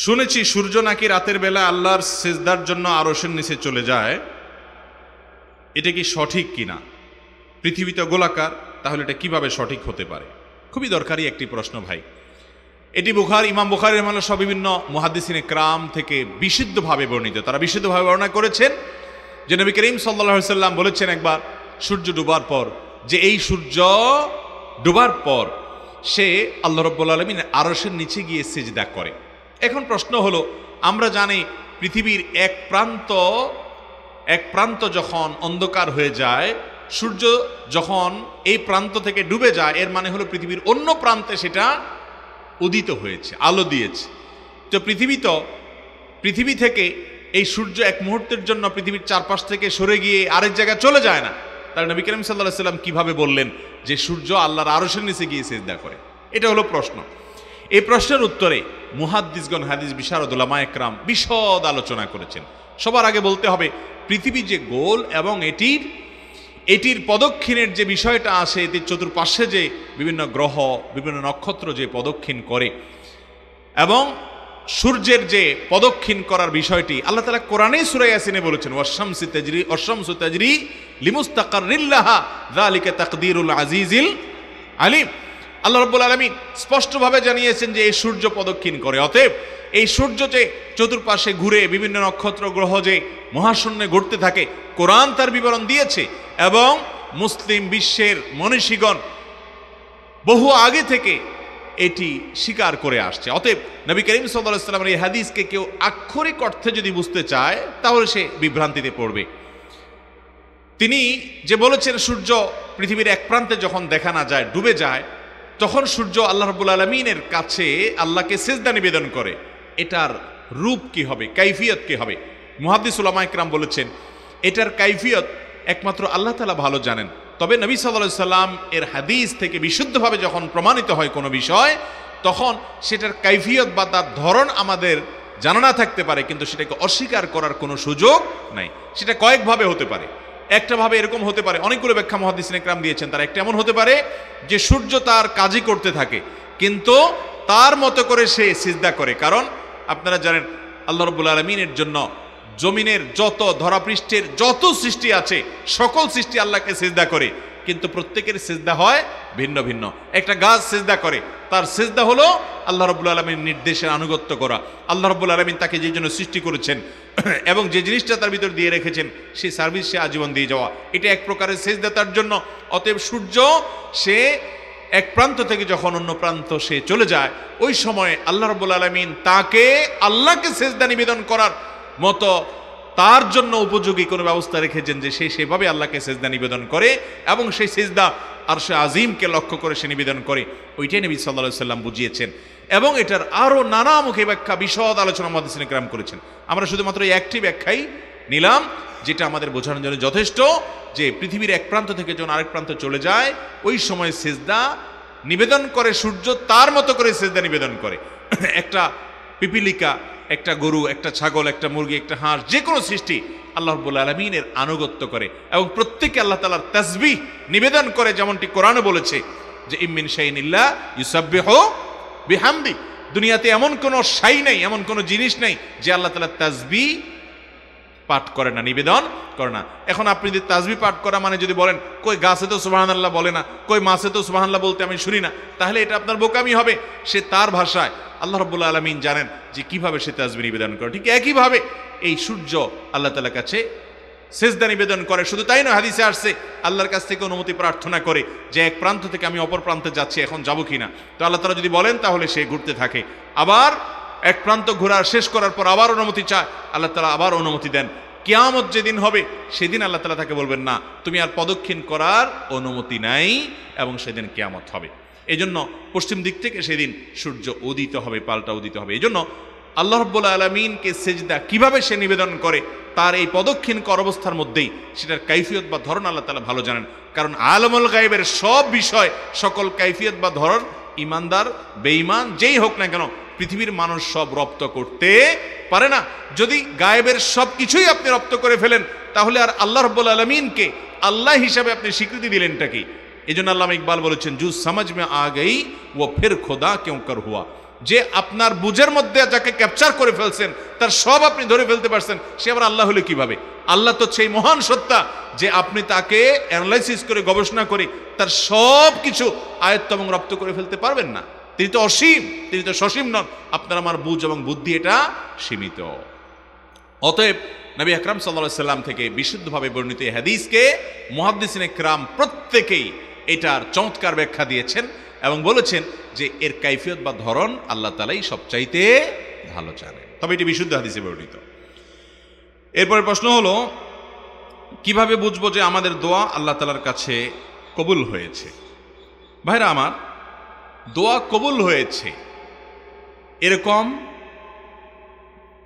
শুনেছি সূর্য নাকি রাতের বেলা আল্লাহর সেজদার জন্য আরসের নিচে চলে যায় এটা কি সঠিক কিনা পৃথিবীতে গোলাকার তাহলে এটা কিভাবে সঠিক হতে পারে খুবই দরকারি একটি প্রশ্ন ভাই এটি বুখার ইমাম বুখারের সব বিভিন্ন মহাদিসিনে ক্রাম থেকে বিশুদ্ধভাবে বর্ণিত তারা বিশুদ্ধভাবে বর্ণনা করেছেন যে নবী করিম সাল্লা সাল্লাম বলেছেন একবার সূর্য ডুবার পর যে এই সূর্য ডুবার পর সে আল্লাহ রব্বুল আলমিন আরসের নিচে গিয়ে সেজদা করে এখন প্রশ্ন হলো আমরা জানি পৃথিবীর এক প্রান্ত এক প্রান্ত যখন অন্ধকার হয়ে যায় সূর্য যখন এই প্রান্ত থেকে ডুবে যায় এর মানে হলো পৃথিবীর অন্য প্রান্তে সেটা উদিত হয়েছে আলো দিয়েছে তো পৃথিবী তো পৃথিবী থেকে এই সূর্য এক মুহূর্তের জন্য পৃথিবীর চারপাশ থেকে সরে গিয়ে আরেক জায়গায় চলে যায় না তাহলে নবী করিম সাল্লাহ সাল্লাম কীভাবে বললেন যে সূর্য আল্লাহর আরশের নিচে গিয়ে সেজদা করে এটা হলো প্রশ্ন এই প্রশ্নের উত্তরে মুহাদ্দিসগণ হাদিস বিশারদ একরাম বিশদ আলোচনা করেছেন সবার আগে বলতে হবে পৃথিবী যে গোল এবং এটির এটির পদক্ষিণের যে বিষয়টা আসে এটির চতুর্পাশে যে বিভিন্ন গ্রহ বিভিন্ন নক্ষত্র যে পদক্ষিণ করে এবং সূর্যের যে পদক্ষিণ করার বিষয়টি আল্লাহ তালা কোরআনে সুরাই আসিনে বলেছেন অশামসি তেজরি অশামসু তেজরি লিমুস্তাকার রিল্লাহা তাকদিরুল আজিজিল আলিম আল্লাহ রব্বুল আলমী স্পষ্টভাবে জানিয়েছেন যে এই সূর্য প্রদক্ষিণ করে অতএব এই সূর্য যে চতুর্পাশে ঘুরে বিভিন্ন নক্ষত্র গ্রহ যে মহাশূন্যে ঘুরতে থাকে কোরআন তার বিবরণ দিয়েছে এবং মুসলিম বিশ্বের মনীষীগণ বহু আগে থেকে এটি স্বীকার করে আসছে অতএব নবী করিম সাল্লামের এই হাদিসকে কেউ আক্ষরিক অর্থে যদি বুঝতে চায় তাহলে সে বিভ্রান্তিতে পড়বে তিনি যে বলেছেন সূর্য পৃথিবীর এক প্রান্তে যখন দেখা না যায় ডুবে যায় তখন সূর্য আল্লাহ রবুল আলমিনের কাছে আল্লাহকে সেজদা নিবেদন করে এটার রূপ কি হবে কাইফিয়ত কি হবে মুহাদ্দিস উলামা ইকরাম বলেছেন এটার কাইফিয়ত একমাত্র আল্লাহ তালা ভালো জানেন তবে নবী সাল্লা সাল্লাম এর হাদিস থেকে বিশুদ্ধভাবে যখন প্রমাণিত হয় কোনো বিষয় তখন সেটার কাইফিয়ত বা তার ধরন আমাদের জানা না থাকতে পারে কিন্তু সেটাকে অস্বীকার করার কোনো সুযোগ নাই সেটা কয়েকভাবে হতে পারে একটাভাবে এরকম হতে পারে অনেকগুলো ব্যাখ্যা মহাদিসিন ক্রাম দিয়েছেন তার একটা এমন হতে পারে যে সূর্য তার কাজই করতে থাকে কিন্তু তার মতো করে সে সিজদা করে কারণ আপনারা জানেন আল্লাহ রব্বুল আলমিনের জন্য জমিনের যত ধরাপৃষ্ঠের যত সৃষ্টি আছে সকল সৃষ্টি আল্লাহকে সিজদা করে কিন্তু প্রত্যেকের সেজদা হয় ভিন্ন ভিন্ন একটা গাছ সেজদা করে তার সেজদা হলো আল্লাহ রব্বুল আলমীর নির্দেশের আনুগত্য করা আল্লাহ রব্বুল আলমিন তাকে যে জন্য সৃষ্টি করেছেন এবং যে জিনিসটা তার ভিতর দিয়ে রেখেছেন সেই সার্ভিস সে আজীবন দিয়ে যাওয়া এটা এক প্রকারের সেজদা তার জন্য অতএব সূর্য সে এক প্রান্ত থেকে যখন অন্য প্রান্ত সে চলে যায় ওই সময় আল্লাহ রব্বুল আলমিন তাকে আল্লাহকে সেজদা নিবেদন করার মতো তার জন্য উপযোগী কোনো ব্যবস্থা রেখেছেন যে সে সেভাবে আল্লাহকে সেজদা নিবেদন করে এবং সেই সেজদা আর সে আজিমকে লক্ষ্য করে সে নিবেদন করে ওইটাই নবী সাল্লা সাল্লাম বুঝিয়েছেন এবং এটার আরও নানা মুখে ব্যাখ্যা বিশদ আলোচনা মধ্যে গ্রাম করেছেন আমরা শুধুমাত্র এই একটি ব্যাখ্যাই নিলাম যেটা আমাদের বোঝানোর জন্য যথেষ্ট যে পৃথিবীর এক প্রান্ত থেকে যখন আরেক প্রান্ত চলে যায় ওই সময় সেজদা নিবেদন করে সূর্য তার মতো করে সেজদা নিবেদন করে একটা পিপিলিকা একটা গরু একটা ছাগল একটা মুরগি একটা হাঁস যে কোনো সৃষ্টি আল্লাহ রব্বুল আলমিনের আনুগত্য করে এবং প্রত্যেকে আল্লাহ তালার তাসবিহ নিবেদন করে যেমনটি কোরআনে বলেছে যে ইমিন শাহিনিল্লা ইউসাব্বিহ বিহামদি দুনিয়াতে এমন কোনো সাই নেই এমন কোনো জিনিস নেই যে আল্লাহ তালা তাসবি পাঠ করে না নিবেদন করে না এখন আপনি যদি তাজবি পাঠ করা মানে যদি বলেন কই গাছে তো সুবাহান আল্লাহ বলে না কই মাছে তো সুবাহান আল্লাহ বলতে আমি শুনি না তাহলে এটা আপনার বোকামি হবে সে তার ভাষায় আল্লাহ রবুল্লা আলমিন জানেন যে কিভাবে সে তাজবি নিবেদন করে ঠিক একইভাবে এই সূর্য আল্লাহ তালার কাছে সেজদা নিবেদন করে শুধু তাই নয় হাদিসে আসছে আল্লাহর কাছ থেকে অনুমতি প্রার্থনা করে যে এক প্রান্ত থেকে আমি অপর প্রান্তে যাচ্ছি এখন যাবো না তো আল্লাহ তালা যদি বলেন তাহলে সে ঘুরতে থাকে আবার এক প্রান্ত ঘোরার শেষ করার পর আবার অনুমতি চায় আল্লাহ তালা আবার অনুমতি দেন কেয়ামত যেদিন হবে সেদিন আল্লাহ তালা তাকে বলবেন না তুমি আর পদক্ষিণ করার অনুমতি নাই এবং সেদিন কেয়ামত হবে এজন্য পশ্চিম দিক থেকে সেদিন সূর্য উদিত হবে পাল্টা উদিত হবে এজন্য আল্লাহ রব্বুল আলমিনকে সেজদা কিভাবে সে নিবেদন করে তার এই পদক্ষিণ অবস্থার মধ্যেই সেটার কাইফিয়ত বা ধরন আল্লাহ তালা ভালো জানেন কারণ আলমুল গাইবের সব বিষয় সকল কাইফিয়ত বা ধরন ইমানদার বেঈমান যেই হোক না কেন পৃথিবীর মানুষ সব রপ্ত করতে পারে না যদি গায়েবের সব কিছুই আপনি রপ্ত করে ফেলেন তাহলে আর আল্লাহ রব্বুল আলমিনকে আল্লাহ হিসাবে আপনি স্বীকৃতি দিলেনটা কি এই জন্য আল্লাহ ইকবাল বলেছেন জুজ সমাজ মে আগেই ও ফের খোদা কেউ কার হুয়া যে আপনার বুঝের মধ্যে যাকে ক্যাপচার করে ফেলছেন তার সব আপনি ধরে ফেলতে পারছেন সে আবার আল্লাহ হলে কিভাবে আল্লাহ তো সেই মহান সত্তা যে আপনি তাকে অ্যানালাইসিস করে গবেষণা করে তার সব কিছু আয়ত্ত এবং রপ্ত করে ফেলতে পারবেন না তিনি তো অসীম তিনি তো সসীম নন আপনার আমার বুঝ এবং বুদ্ধি এটা সীমিত অতএব নবী আকরাম সাল্লা সাল্লাম থেকে বিশুদ্ধভাবে বর্ণিত এই হাদিসকে মহাদ্দিসিনে ক্রাম প্রত্যেকেই এটার চমৎকার ব্যাখ্যা দিয়েছেন এবং বলেছেন যে এর কাইফিয়ত বা ধরন আল্লাহ তালাই সবচাইতে ভালো জানেন তবে এটি বিশুদ্ধ হাদিসে বর্ণিত এরপরে প্রশ্ন হলো কিভাবে বুঝবো যে আমাদের দোয়া আল্লাহ তালার কাছে কবুল হয়েছে ভাইরা আমার দোয়া কবুল হয়েছে এরকম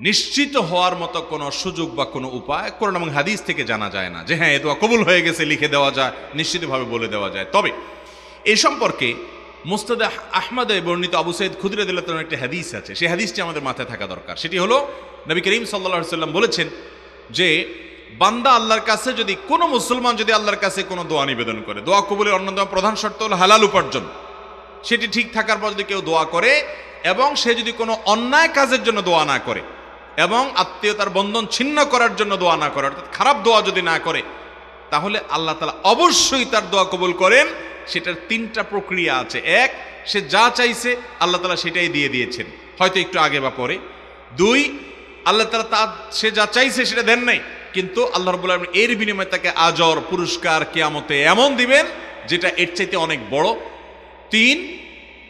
নিশ্চিত হওয়ার মতো কোনো সুযোগ বা কোনো উপায় কোরআন এবং হাদিস থেকে জানা যায় না যে হ্যাঁ এ দোয়া কবুল হয়ে গেছে লিখে দেওয়া যায় নিশ্চিতভাবে বলে দেওয়া যায় তবে এ সম্পর্কে মুস্তাদ আহমদে বর্ণিত আবু সৈয়দ তোমার একটি হাদিস আছে সেই হাদিসটি আমাদের মাথায় থাকা দরকার সেটি হলো নবী করিম সাল্লা সাল্লাম বলেছেন যে বান্দা আল্লাহর কাছে যদি কোনো মুসলমান যদি আল্লাহর কাছে কোনো দোয়া নিবেদন করে দোয়া কবুলের অন্যতম প্রধান শর্ত হল হালাল উপার্জন সেটি ঠিক থাকার পর যদি কেউ দোয়া করে এবং সে যদি কোনো অন্যায় কাজের জন্য দোয়া না করে এবং আত্মীয়তার বন্ধন ছিন্ন করার জন্য দোয়া না করে অর্থাৎ খারাপ দোয়া যদি না করে তাহলে আল্লাহ তালা অবশ্যই তার দোয়া কবুল করেন সেটার তিনটা প্রক্রিয়া আছে এক সে যা চাইছে আল্লাহ তালা সেটাই দিয়ে দিয়েছেন হয়তো একটু আগে বা পরে দুই আল্লাহ তালা তা সে যা চাইছে সেটা দেন নাই কিন্তু আল্লাহ রবুল্লা এর বিনিময়ে তাকে আজর পুরস্কার কেয়ামতে এমন দিবেন যেটা এর চাইতে অনেক বড় তিন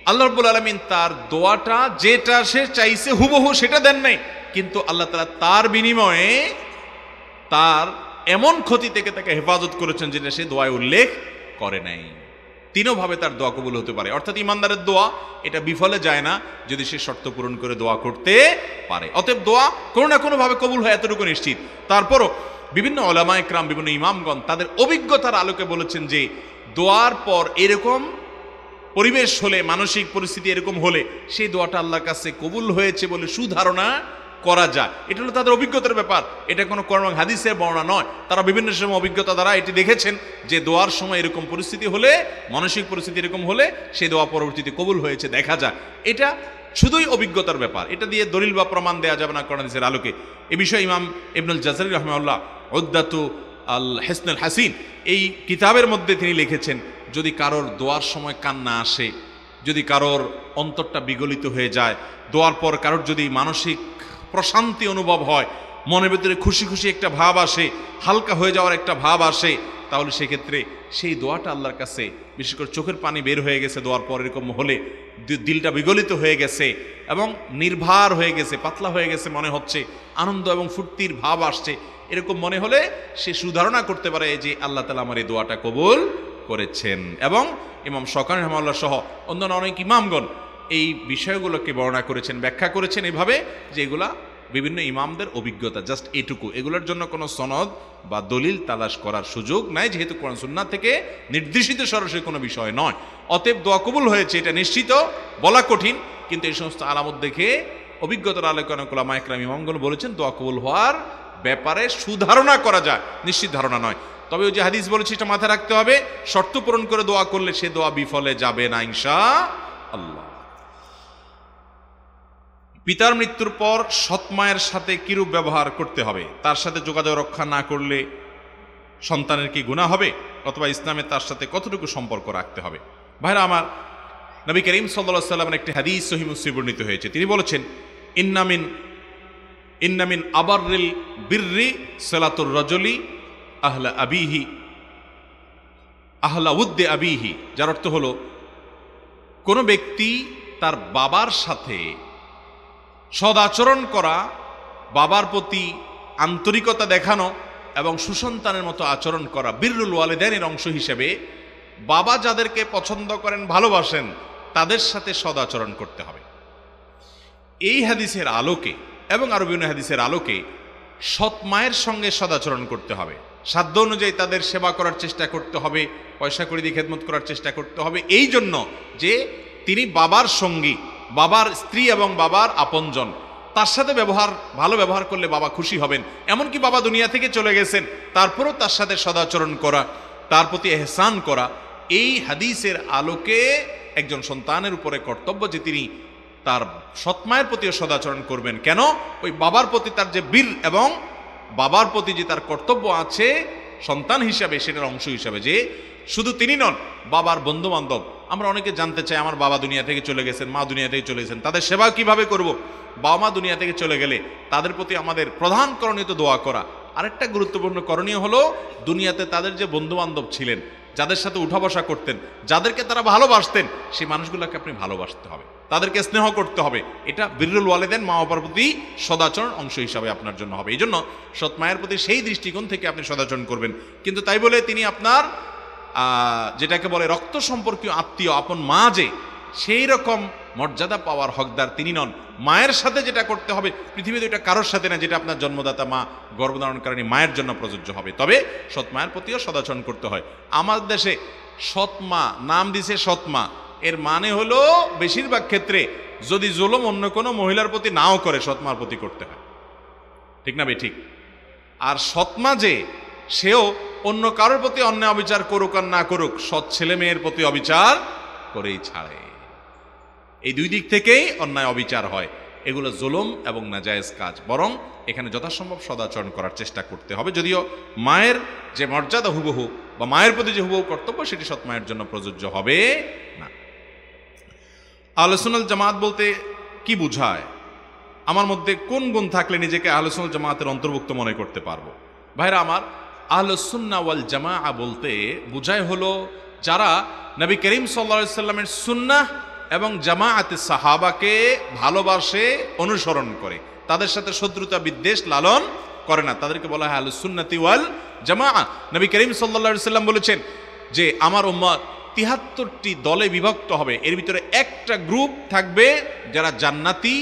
আল্লাহ রব্বুল আলমিন তার দোয়াটা যেটা সে চাইছে হুবহু সেটা দেন নাই কিন্তু আল্লাহ তালা তার বিনিময়ে তার এমন ক্ষতি থেকে তাকে হেফাজত করেছেন যেটা সে দোয়ায় উল্লেখ করে নাই তিনোভাবে তার দোয়া কবুল হতে পারে অর্থাৎ ইমানদারের দোয়া এটা বিফলে যায় না যদি সে শর্ত পূরণ করে দোয়া করতে পারে অতএব দোয়া কোনো না কোনোভাবে কবুল হয় এতটুকু নিশ্চিত তারপরও বিভিন্ন ওলামা একরাম বিভিন্ন ইমামগণ তাদের অভিজ্ঞতার আলোকে বলেছেন যে দোয়ার পর এরকম পরিবেশ হলে মানসিক পরিস্থিতি এরকম হলে সেই দোয়াটা আল্লাহর কাছে কবুল হয়েছে বলে সুধারণা করা যায় এটা হলো তাদের অভিজ্ঞতার ব্যাপার এটা কোনো কর্ম হাদিসের বর্ণনা নয় তারা বিভিন্ন সময় অভিজ্ঞতা দ্বারা এটি দেখেছেন যে দোয়ার সময় এরকম পরিস্থিতি হলে মানসিক পরিস্থিতি এরকম হলে সেই দোয়া পরবর্তীতে কবুল হয়েছে দেখা যায় এটা শুধুই অভিজ্ঞতার ব্যাপার এটা দিয়ে দলিল বা প্রমাণ দেওয়া যাবে না কর্ণাদিসের আলোকে এ বিষয়ে ইমাম ইবনুল জাজারি রহমাউল্লাহ ওদ্দাতু আল হেসনুল হাসিন এই কিতাবের মধ্যে তিনি লিখেছেন যদি কারোর দোয়ার সময় কান্না আসে যদি কারোর অন্তরটা বিগলিত হয়ে যায় দোয়ার পর কারোর যদি মানসিক প্রশান্তি অনুভব হয় মনের ভিতরে খুশি খুশি একটা ভাব আসে হালকা হয়ে যাওয়ার একটা ভাব আসে তাহলে সেক্ষেত্রে সেই দোয়াটা আল্লাহর কাছে বিশেষ করে চোখের পানি বের হয়ে গেছে দোয়ার পর এরকম হলে দিলটা বিগলিত হয়ে গেছে এবং নির্ভার হয়ে গেছে পাতলা হয়ে গেছে মনে হচ্ছে আনন্দ এবং ফুর্তির ভাব আসছে এরকম মনে হলে সে সুধারণা করতে পারে যে আল্লাহ তালা আমার এই দোয়াটা কবুল করেছেন এবং ইমাম সকান রহমাল্লা সহ অন্যান্য অনেক ইমামগণ এই বিষয়গুলোকে বর্ণনা করেছেন ব্যাখ্যা করেছেন এভাবে যে এগুলা বিভিন্ন ইমামদের অভিজ্ঞতা জাস্ট এটুকু এগুলোর জন্য কোনো সনদ বা দলিল তালাশ করার সুযোগ নাই যেহেতু কোরআন সুন্না থেকে নির্দেশিত সরাসরি কোনো বিষয় নয় অতএব দোয়া কবুল হয়েছে এটা নিশ্চিত বলা কঠিন কিন্তু এই সমস্ত আলামত দেখে অভিজ্ঞতার আলোচনা কোলামা মাইকরাম ইমামগুলো বলেছেন দোয়া কবুল হওয়ার ব্যাপারে সুধারণা করা যায় নিশ্চিত ধারণা নয় তবে ওই যে হাদিস বলেছি এটা মাথায় রাখতে হবে শর্ত পূরণ করে দোয়া করলে সে দোয়া বিফলে যাবে না ইনশা আল্লাহ পিতার মৃত্যুর পর সৎ মায়ের সাথে কিরূপ ব্যবহার করতে হবে তার সাথে যোগাযোগ রক্ষা না করলে সন্তানের কি গুণা হবে অথবা ইসলামে তার সাথে কতটুকু সম্পর্ক রাখতে হবে ভাইরা আমার নবী করিম সাল্লা সাল্লামের একটি হাদিস সহিমুসি বর্ণিত হয়েছে তিনি বলেছেন ইন্নামিন ইন্নামিন আবার বিররি সেলাতুর রজলি আহলা আবিহি আহলা উদ্দে আবিহি যার অর্থ হলো কোনো ব্যক্তি তার বাবার সাথে সদাচরণ করা বাবার প্রতি আন্তরিকতা দেখানো এবং সুসন্তানের মতো আচরণ করা বিরুল ওয়ালেদানের অংশ হিসেবে বাবা যাদেরকে পছন্দ করেন ভালোবাসেন তাদের সাথে সদাচরণ করতে হবে এই হাদিসের আলোকে এবং আরবিন হাদিসের আলোকে সৎ মায়ের সঙ্গে সদাচরণ করতে হবে সাধ্য অনুযায়ী তাদের সেবা করার চেষ্টা করতে হবে পয়সা করে দিয়ে খেদমত করার চেষ্টা করতে হবে এই জন্য যে তিনি বাবার সঙ্গী বাবার স্ত্রী এবং বাবার আপনজন তার সাথে ব্যবহার ভালো ব্যবহার করলে বাবা খুশি হবেন এমনকি বাবা দুনিয়া থেকে চলে গেছেন তারপরও তার সাথে সদাচরণ করা তার প্রতি এহসান করা এই হাদিসের আলোকে একজন সন্তানের উপরে কর্তব্য যে তিনি তার সৎমায়ের প্রতিও সদাচরণ করবেন কেন ওই বাবার প্রতি তার যে বীর এবং বাবার প্রতি যে তার কর্তব্য আছে সন্তান হিসাবে সেটার অংশ হিসাবে যে শুধু তিনি নন বাবার বন্ধু বান্ধব আমরা অনেকে জানতে চাই আমার বাবা দুনিয়া থেকে চলে গেছেন মা দুনিয়া থেকে চলে গেছেন তাদের সেবা কিভাবে করব। বাবা মা দুনিয়া থেকে চলে গেলে তাদের প্রতি আমাদের প্রধান করণীয় তো দোয়া করা আরেকটা গুরুত্বপূর্ণ করণীয় হলো দুনিয়াতে তাদের যে বন্ধু বান্ধব ছিলেন যাদের সাথে উঠা বসা করতেন যাদেরকে তারা ভালোবাসতেন সেই মানুষগুলোকে আপনি ভালোবাসতে হবে তাদেরকে স্নেহ করতে হবে এটা বিরুল ওয়ালেদেন মা বাবার প্রতি সদাচরণ অংশ হিসাবে আপনার জন্য হবে এই জন্য সৎ মায়ের প্রতি সেই দৃষ্টিকোণ থেকে আপনি সদাচরণ করবেন কিন্তু তাই বলে তিনি আপনার যেটাকে বলে রক্ত সম্পর্কীয় আত্মীয় আপন মা যে সেই রকম মর্যাদা পাওয়ার হকদার তিনি নন মায়ের সাথে যেটা করতে হবে পৃথিবীতে এটা কারোর সাথে না যেটা আপনার জন্মদাতা মা গর্ভধারণকারী মায়ের জন্য প্রযোজ্য হবে তবে সৎ মায়ের প্রতিও সদাচরণ করতে হয় আমার দেশে সৎ মা নাম দিছে সৎ মা এর মানে হলো বেশিরভাগ ক্ষেত্রে যদি জোলম অন্য কোনো মহিলার প্রতি নাও করে সৎমার প্রতি করতে হয় ঠিক না ভাই ঠিক আর মা যে সেও অন্য কারোর প্রতি অন্যায় অবিচার করুক আর না করুক সৎ ছেলে মেয়ের প্রতি অবিচার করেই ছাড়ে এই দুই দিক থেকেই অন্যায় অবিচার হয় এগুলো জুলুম এবং নাজায়েজ কাজ বরং এখানে যথাসম্ভব সদাচরণ করার চেষ্টা করতে হবে যদিও মায়ের যে মর্যাদা হুবহু বা মায়ের প্রতি যে হুবহু কর্তব্য সেটি সৎ মায়ের জন্য প্রযোজ্য হবে না আলোচনাল জামাত বলতে কি বুঝায় আমার মধ্যে কোন গুণ থাকলে নিজেকে আলোচনাল জামাতের অন্তর্ভুক্ত মনে করতে পারবো ভাইরা আমার আহলসুন্না ওয়াল জামা বলতে বুঝায় হলো যারা নবী করিম সাল্লা সাল্লামের সুন্নাহ এবং জামায়াতে সাহাবাকে ভালোবাসে অনুসরণ করে তাদের সাথে শত্রুতা বিদ্বেষ লালন করে না তাদেরকে বলা হয় আল সুন্নতি ওয়াল জামা নবী করিম সাল্লা সাল্লাম বলেছেন যে আমার উম্মত তিহাত্তরটি দলে বিভক্ত হবে এর ভিতরে একটা গ্রুপ থাকবে যারা জান্নাতি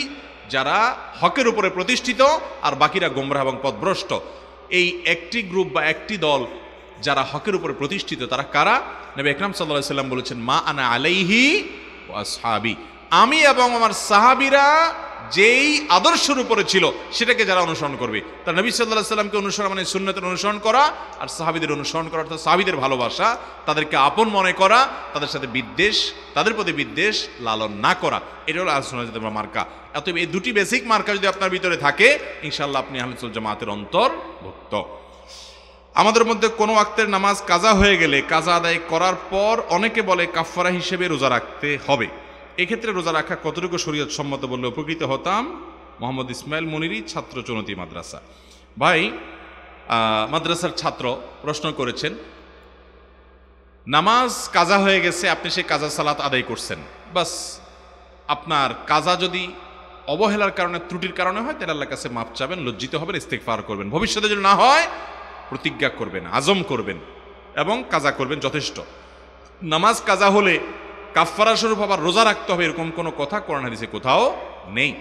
যারা হকের উপরে প্রতিষ্ঠিত আর বাকিরা গোমরা এবং পদভ্রষ্ট এই একটি গ্রুপ বা একটি দল যারা হকের উপরে প্রতিষ্ঠিত তারা কারা নবী একরাম সাল্লাহ সাল্লাম বলেছেন মা আনা আলাইহি আসহাবি আমি এবং আমার সাহাবিরা যেই আদর্শের উপরে ছিল সেটাকে যারা অনুসরণ করবে তার নবী সাল্লাহ সাল্লামকে অনুসরণ মানে সুন্নতের অনুসরণ করা আর সাহাবিদের অনুসরণ করা অর্থাৎ সাহাবিদের ভালোবাসা তাদেরকে আপন মনে করা তাদের সাথে বিদ্বেষ তাদের প্রতি বিদ্বেষ লালন না করা এটা হলো আলোচনা মার্কা এত এই দুটি বেসিক মার্কা যদি আপনার ভিতরে থাকে ইনশাল্লাহ আপনি আহমদুল জামাতের অন্তর্ভুক্ত আমাদের মধ্যে কোনো আক্তের নামাজ কাজা হয়ে গেলে কাজা আদায় করার পর অনেকে বলে কাফফারা হিসেবে রোজা রাখতে হবে এক্ষেত্রে রোজা রাখা কতটুকু শরীয়ত সম্মত বললে উপকৃত হতাম মোহাম্মদ ইসমাইল মনিরই ছাত্র চুনতি মাদ্রাসা ভাই মাদ্রাসার ছাত্র প্রশ্ন করেছেন নামাজ কাজা হয়ে গেছে আপনি সেই কাজা সালাত আদায় করছেন বাস আপনার কাজা যদি অবহেলার কারণে ত্রুটির কারণে হয় তাহলে আল্লাহ কাছে মাপ চাবেন লজ্জিত হবেন পার করবেন ভবিষ্যতে যদি না হয় প্রতিজ্ঞা করবেন আজম করবেন এবং কাজা করবেন যথেষ্ট নামাজ কাজা হলে কাফফারা স্বরূপ আবার রোজা রাখতে হবে এরকম কোনো কথা করোনা দিছে কোথাও নেই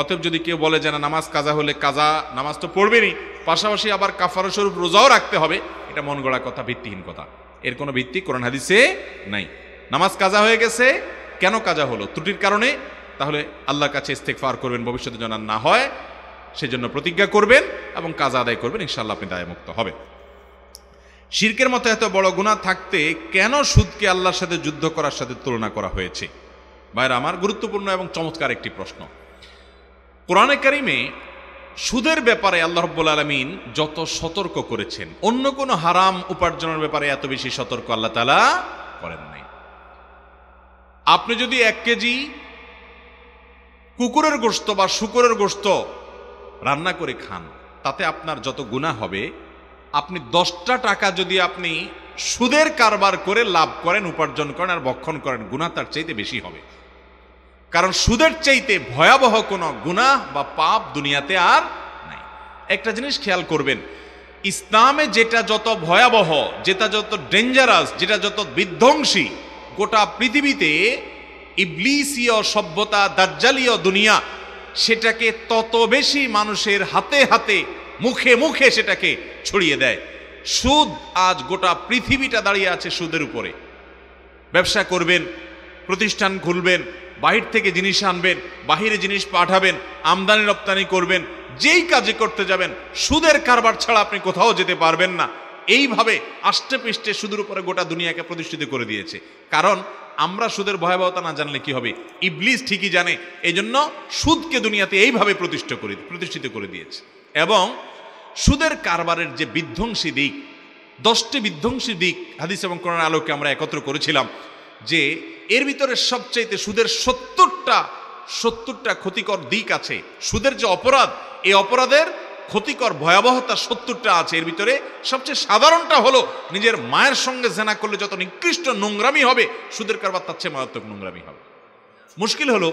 অতএব যদি কেউ বলে যে না নামাজ কাজা হলে কাজা নামাজ তো পড়বেনি পাশাপাশি আবার কাফারা স্বরূপ রোজাও রাখতে হবে এটা মন গড়া কথা ভিত্তিহীন কথা এর কোনো ভিত্তি কোরআন হাদিসে নাই নামাজ কাজা হয়ে গেছে কেন কাজা হলো ত্রুটির কারণে তাহলে আল্লাহর কাছে ফার করবেন ভবিষ্যতে জানার না হয় সেজন্য প্রতিজ্ঞা করবেন এবং কাজ আদায় করবেন ইনশাল্লাহ আপনি দায়মুক্ত হবেন শির্কের মতো এত বড় গুণা থাকতে কেন সুদকে আল্লাহর সাথে যুদ্ধ করার সাথে তুলনা করা হয়েছে ভাইরা আমার গুরুত্বপূর্ণ এবং চমৎকার একটি প্রশ্ন কোরআনে কারিমে সুদের ব্যাপারে আল্লাহ রব্বুল আলমিন যত সতর্ক করেছেন অন্য কোনো হারাম উপার্জনের ব্যাপারে এত বেশি সতর্ক আল্লাহ তালা করেন নাই আপনি যদি এক কেজি কুকুরের গোস্ত বা শুকুরের গোস্ত রান্না করে খান তাতে আপনার যত গুণা হবে আপনি দশটা টাকা যদি আপনি সুদের কারবার করে লাভ করেন উপার্জন করেন আর বক্ষণ করেন গুণা তার চাইতে বেশি হবে কারণ সুদের চাইতে ভয়াবহ কোনো গুণা বা পাপ দুনিয়াতে আর নাই একটা জিনিস খেয়াল করবেন ইসলামে যেটা যত ভয়াবহ যেটা যত ডেঞ্জারাস যেটা যত বিধ্বংসী গোটা পৃথিবীতে ইবলিসীয় সভ্যতা দার্জালীয় দুনিয়া সেটাকে তত বেশি মানুষের হাতে হাতে মুখে মুখে সেটাকে ছড়িয়ে দেয় সুদ আজ গোটা পৃথিবীটা দাঁড়িয়ে আছে সুদের উপরে ব্যবসা করবেন প্রতিষ্ঠান খুলবেন বাহির থেকে জিনিস আনবেন বাহিরে জিনিস পাঠাবেন আমদানি রপ্তানি করবেন যেই কাজে করতে যাবেন সুদের কারবার ছাড়া আপনি কোথাও যেতে পারবেন না এইভাবে আষ্টে পিষ্টে সুদের উপরে গোটা দুনিয়াকে প্রতিষ্ঠিত করে দিয়েছে কারণ আমরা সুদের ভয়াবহতা না জানলে কি হবে ইবলিস ঠিকই জানে এই জন্য সুদকে দুনিয়াতে এইভাবে প্রতিষ্ঠা করে প্রতিষ্ঠিত করে দিয়েছে এবং সুদের কারবারের যে বিধ্বংসী দিক দশটি বিধ্বংসী দিক হাদিস এবং করোনার আলোকে আমরা একত্র করেছিলাম যে এর ভিতরে সবচাইতে সুদের সত্তরটা সত্তরটা ক্ষতিকর দিক আছে সুদের যে অপরাধ এই অপরাধের ক্ষতিকর ভয়াবহতা সত্তরটা আছে এর ভিতরে সবচেয়ে সাধারণটা হলো নিজের মায়ের সঙ্গে জেনা করলে যত নিকৃষ্ট নোংরামি হবে সুদের কারবার তার চেয়ে মারাত্মক নোংরামি হবে মুশকিল হলো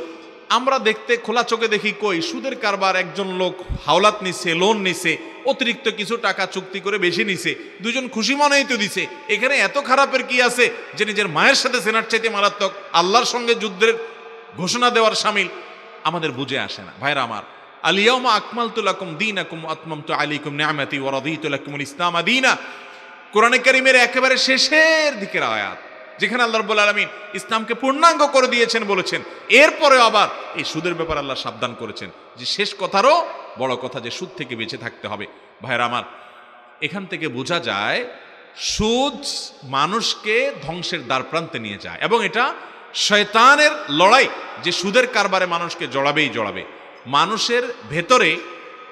আমরা দেখতে খোলা চোখে দেখি কই সুদের কারবার একজন লোক হাওলাত নিছে লোন নিছে অতিরিক্ত কিছু টাকা চুক্তি করে বেশি নিছে দুজন খুশি মনেই তো দিছে এখানে এত খারাপের কি আছে যে নিজের মায়ের সাথে সেনার চাইতে মারাত্মক আল্লাহর সঙ্গে যুদ্ধের ঘোষণা দেওয়ার সামিল আমাদের বুঝে আসে না ভাইরা আমার আলিয়াউমা আকমাল তুলাকুম দিন আকুম আত্মাম তু আলিকুম নামাতি ওরাদি তুলাকুমুল ইসলাম আদিনা কোরআনে করিমের একেবারে শেষের দিকের আয়াত যেখানে আল্লাহ রব্বুল আলমিন ইসলামকে পূর্ণাঙ্গ করে দিয়েছেন বলেছেন এরপরে আবার এই সুদের ব্যাপারে আল্লাহ সাবধান করেছেন যে শেষ কথারও বড় কথা যে সুদ থেকে বেঁচে থাকতে হবে ভাইয়ের আমার এখান থেকে বোঝা যায় সুদ মানুষকে ধ্বংসের দ্বারপ্রান্তে নিয়ে যায় এবং এটা শয়তানের লড়াই যে সুদের কারবারে মানুষকে জড়াবেই জড়াবে মানুষের ভেতরে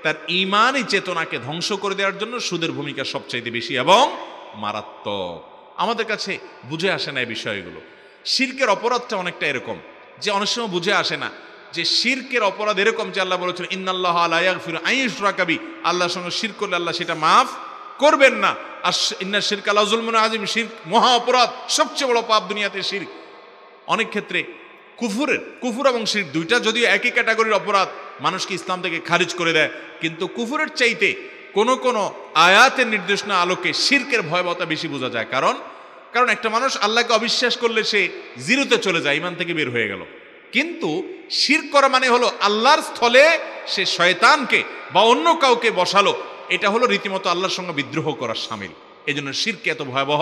তার ইমানই চেতনাকে ধ্বংস করে দেওয়ার জন্য সুদের ভূমিকা সবচাইতে বেশি এবং মারাত্মক আমাদের কাছে বুঝে আসে না এই বিষয়গুলো শির্কের অপরাধটা অনেকটা এরকম যে অনেক সময় বুঝে আসে না যে শির্কের অপরাধ এরকম যে আল্লাহ বলেছেন ইন্নাল্লাহ আলায়াক ফির আইনসরাকাবি আল্লাহর সঙ্গে শির করলে আল্লাহ সেটা মাফ করবেন না আর ইন্না শির্ক আল্লাহ জুলমন আজিম শির্ক মহা অপরাধ সবচেয়ে বড় পাপ দুনিয়াতে শির্ক অনেক ক্ষেত্রে কুফুরের কুফুর এবং শির দুইটা যদিও একই ক্যাটাগরির অপরাধ মানুষকে ইসলাম থেকে খারিজ করে দেয় কিন্তু কুফুরের চাইতে কোনো কোনো আয়াতের নির্দেশনা আলোকে শির্কের ভয়াবহতা বেশি বোঝা যায় কারণ কারণ একটা মানুষ আল্লাহকে অবিশ্বাস করলে সে জিরোতে চলে যায় ইমান থেকে বের হয়ে গেল কিন্তু শির করা মানে হলো আল্লাহর স্থলে সে শয়তানকে বা অন্য কাউকে বসালো এটা হলো রীতিমতো আল্লাহর সঙ্গে বিদ্রোহ করার সামিল এই জন্য শিরকে এত ভয়াবহ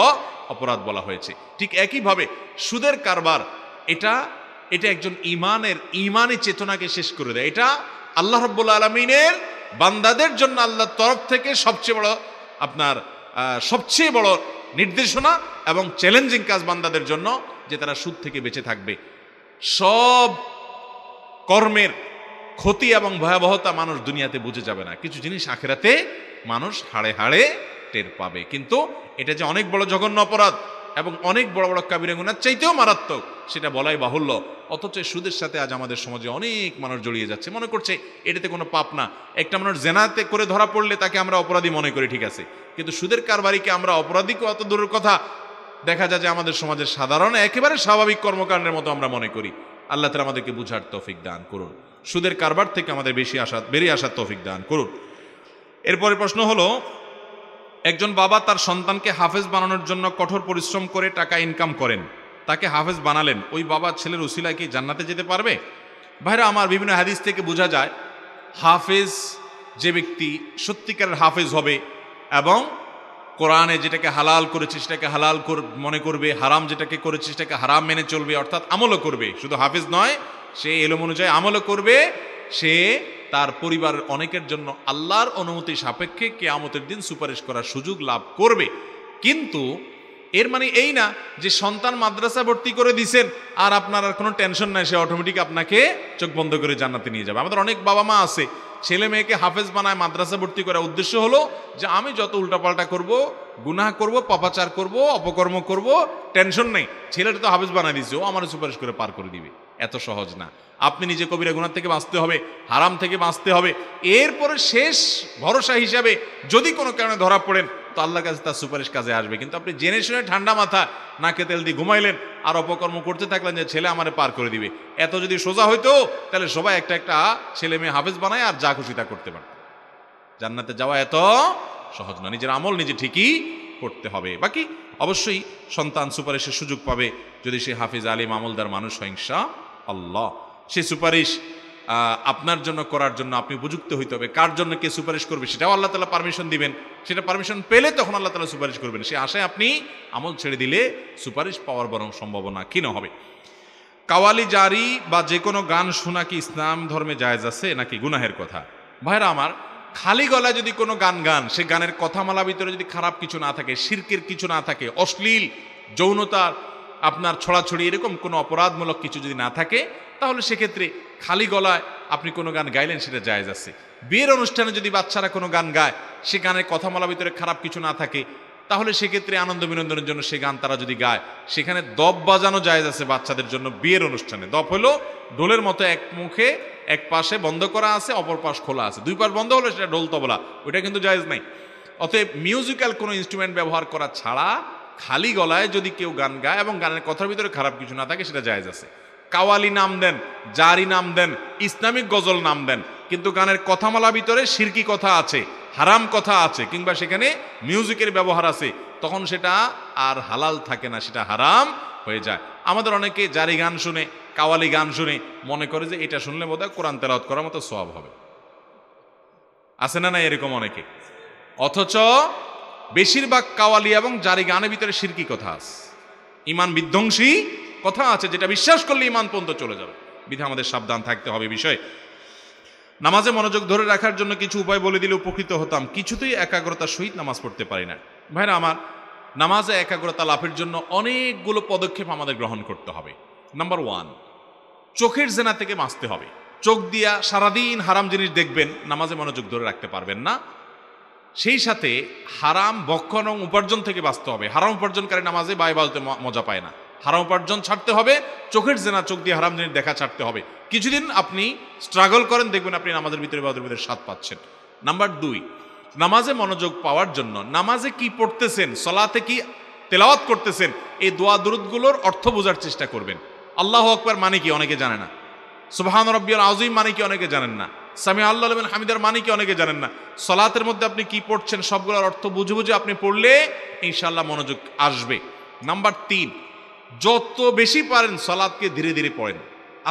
অপরাধ বলা হয়েছে ঠিক একইভাবে সুদের কারবার এটা এটা একজন ইমানের ইমানি চেতনাকে শেষ করে দেয় এটা আল্লাহ রব্বুল আলমিনের বান্দাদের জন্য আল্লাহর তরফ থেকে সবচেয়ে বড় আপনার সবচেয়ে বড় নির্দেশনা এবং চ্যালেঞ্জিং কাজ বান্দাদের জন্য যে তারা সুদ থেকে বেঁচে থাকবে সব কর্মের ক্ষতি এবং ভয়াবহতা মানুষ দুনিয়াতে বুঝে যাবে না কিছু জিনিস আখেরাতে মানুষ হাড়ে হাড়ে টের পাবে কিন্তু এটা যে অনেক বড় জঘন্য অপরাধ এবং অনেক বড় বড় কাবিরা গুনার চাইতেও মারাত্মক সেটা বলাই বাহুল্য অথচ সুদের সাথে আজ আমাদের সমাজে অনেক মানুষ জড়িয়ে যাচ্ছে মনে করছে এটাতে কোনো পাপ না একটা মানুষ জেনাতে করে ধরা পড়লে তাকে আমরা অপরাধী মনে করি ঠিক আছে কিন্তু সুদের কারবারিকে আমরা অপরাধী অত দূরের কথা দেখা যায় যে আমাদের সমাজের সাধারণ একেবারে স্বাভাবিক কর্মকাণ্ডের মতো আমরা মনে করি আল্লাহ তালা আমাদেরকে বুঝার তফিক দান করুন সুদের কারবার থেকে আমাদের বেশি আসা বেরিয়ে আসার তফিক দান করুন এরপরে প্রশ্ন হলো একজন বাবা তার সন্তানকে হাফেজ বানানোর জন্য কঠোর পরিশ্রম করে টাকা ইনকাম করেন তাকে হাফেজ বানালেন ওই বাবা ছেলের উসিলায় কি জান্নাতে যেতে পারবে ভাইরা আমার বিভিন্ন হাদিস থেকে বোঝা যায় হাফেজ যে ব্যক্তি সত্যিকারের হাফেজ হবে এবং কোরআনে যেটাকে হালাল করেছে সেটাকে হালাল মনে করবে হারাম যেটাকে করেছে সেটাকে হারাম মেনে চলবে অর্থাৎ আমলও করবে শুধু হাফেজ নয় সে এলম অনুযায়ী আমলও করবে সে তার পরিবারের অনেকের জন্য আল্লাহর অনুমতি সাপেক্ষে কেয়ামতের দিন সুপারিশ করার সুযোগ লাভ করবে কিন্তু এর মানে এই না যে সন্তান মাদ্রাসা ভর্তি করে দিছেন আর আপনার আর কোনো টেনশন নাই সে অটোমেটিক আপনাকে চোখ বন্ধ করে জানাতে নিয়ে যাবে আমাদের অনেক বাবা মা আছে ছেলে মেয়েকে হাফেজ বানায় মাদ্রাসা ভর্তি করার উদ্দেশ্য হলো যে আমি যত উল্টাপাল্টা করব গুনাহ করব পাপাচার করব অপকর্ম করব টেনশন নেই ছেলেটা তো হাফেজ বানায় দিছে ও আমার সুপারিশ করে পার করে দিবে এত সহজ না আপনি নিজে কবিরা গুণার থেকে বাঁচতে হবে হারাম থেকে বাঁচতে হবে এরপরে শেষ ভরসা হিসাবে যদি কোনো কারণে ধরা পড়েন তো আল্লাহর কাছে তার সুপারিশ কাজে আসবে কিন্তু আপনি জেনে শুনে ঠান্ডা মাথা নাকে তেল দিয়ে ঘুমাইলেন আর অপকর্ম করতে থাকলেন যে ছেলে আমারে পার করে দিবে এত যদি সোজা হইতো তাহলে সবাই একটা একটা ছেলে মেয়ে হাফেজ বানায় আর যা খুশি তা করতে পারে জান্নাতে যাওয়া এত সহজ না নিজের আমল নিজে ঠিকই করতে হবে বাকি অবশ্যই সন্তান সুপারিশের সুযোগ পাবে যদি সে হাফিজ আলিম আমলদার মানুষ সহিংসা আল্লাহ সে সুপারিশ আপনার জন্য করার জন্য আপনি উপযুক্ত হইতে হবে কার জন্য কে সুপারিশ করবে সেটাও আল্লাহ তালা পারমিশন দিবেন সেটা পারমিশন পেলে তখন আল্লাহ তালা সুপারিশ করবেন সে আশায় আপনি আমল ছেড়ে দিলে সুপারিশ পাওয়ার বরং সম্ভাবনা ক্ষীণ হবে কাওয়ালি জারি বা যে কোনো গান শোনা কি ইসলাম ধর্মে জায়জ আছে নাকি গুনাহের কথা ভাইরা আমার খালি গলায় যদি কোনো গান গান সে গানের কথামালা ভিতরে যদি খারাপ কিছু না থাকে শির্কের কিছু না থাকে অশ্লীল যৌনতার আপনার ছড়াছড়ি এরকম কোনো অপরাধমূলক কিছু যদি না থাকে তাহলে সেক্ষেত্রে খালি গলায় আপনি কোনো গান গাইলেন সেটা জায়জ আছে বিয়ের অনুষ্ঠানে যদি বাচ্চারা কোনো গান গায় সে গানের কথা বলার ভিতরে খারাপ কিছু না থাকে তাহলে সেক্ষেত্রে আনন্দ বিনোদনের জন্য সে গান তারা যদি গায় সেখানে দপ বাজানো জায়জ আছে বাচ্চাদের জন্য বিয়ের অনুষ্ঠানে দপ হলো ডোলের মতো এক মুখে এক পাশে বন্ধ করা আছে অপর পাশ খোলা আছে দুই পাশ বন্ধ হলে সেটা ডোল তবলা ওইটা কিন্তু জায়জ নাই অতএব মিউজিক্যাল কোনো ইনস্ট্রুমেন্ট ব্যবহার করা ছাড়া খালি গলায় যদি কেউ গান গায় এবং গানের কথার ভিতরে খারাপ কিছু না থাকে সেটা জায়েজ আছে কাওয়ালি নাম দেন জারি নাম দেন ইসলামিক গজল নাম দেন কিন্তু গানের কথামালা ভিতরে সিরকি কথা আছে হারাম কথা আছে কিংবা সেখানে মিউজিকের ব্যবহার আছে তখন সেটা আর হালাল থাকে না সেটা হারাম হয়ে যায় আমাদের অনেকে জারি গান শুনে কাওয়ালি গান শুনে মনে করে যে এটা শুনলে বোধহয় কোরআন তেলাওত করার মতো সব হবে আছে না না এরকম অনেকে অথচ বেশিরভাগ কাওয়ালি এবং জারি গানের ভিতরে শিরকি কথা আছে ইমান বিধ্বংসী কথা আছে যেটা বিশ্বাস করলে ইমান পর্যন্ত চলে যাবে বিধে আমাদের সাবধান থাকতে হবে বিষয়ে নামাজে মনোযোগ ধরে রাখার জন্য কিছু উপায় বলে দিলে উপকৃত হতাম কিছুতেই একাগ্রতার সহিত নামাজ পড়তে পারি না ভাইরা আমার নামাজে একাগ্রতা লাভের জন্য অনেকগুলো পদক্ষেপ আমাদের গ্রহণ করতে হবে নাম্বার ওয়ান চোখের জেনা থেকে বাঁচতে হবে চোখ দিয়া সারাদিন হারাম জিনিস দেখবেন নামাজে মনোযোগ ধরে রাখতে পারবেন না সেই সাথে হারাম বক্ষণ এবং উপার্জন থেকে বাঁচতে হবে হারাম উপার্জনকারী নামাজে বাই বালতে মজা পায় না হারাম উপার্জন ছাড়তে হবে চোখের জেনা চোখ দিয়ে হারাম জিনিস দেখা ছাড়তে হবে কিছুদিন আপনি স্ট্রাগল করেন দেখবেন আপনি নামাজের ভিতরে বাদের ভিতরে স্বাদ পাচ্ছেন নাম্বার দুই নামাজে মনোযোগ পাওয়ার জন্য নামাজে কি পড়তেছেন সলাতে কি তেলাওয়াত করতেছেন এই দোয়া দুরুদগুলোর অর্থ বোঝার চেষ্টা করবেন আল্লাহ আকবার মানে কি অনেকে জানে না সুবাহান রব্বিয়াল আউজিম মানে কি অনেকে জানেন না সামি আল্লাহ আলমিন হামিদার মানে কি অনেকে জানেন না সলাতের মধ্যে আপনি কি পড়ছেন সবগুলোর অর্থ বুঝে বুঝে আপনি পড়লে ইনশাল্লাহ মনোযোগ আসবে নাম্বার তিন যত বেশি পারেন সলাদকে ধীরে ধীরে পড়েন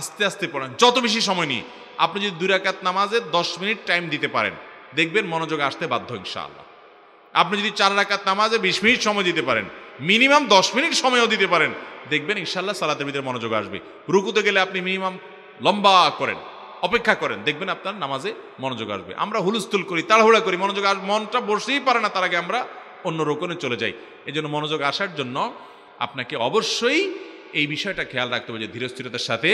আস্তে আস্তে পড়েন যত বেশি সময় নিয়ে আপনি যদি দুরাকাত নামাজে দশ মিনিট টাইম দিতে পারেন দেখবেন মনোযোগ আসতে বাধ্য ইনশাআল্লাহ আপনি যদি চার রাকাত নামাজে বিশ মিনিট সময় দিতে পারেন মিনিমাম দশ মিনিট সময়ও দিতে পারেন দেখবেন ইনশাল্লাহ সালাতের ভিতরে মনোযোগ আসবে রুকুতে গেলে আপনি মিনিমাম লম্বা করেন অপেক্ষা করেন দেখবেন আপনার নামাজে মনোযোগ আসবে আমরা হুলস্থুল করি তাড়াহুড়া করি মনোযোগ আর মনটা বসেই পারে না তার আগে আমরা অন্য রোকনে চলে যাই এই জন্য মনোযোগ আসার জন্য আপনাকে অবশ্যই এই বিষয়টা খেয়াল রাখতে হবে যে ধীরস্থিরতার সাথে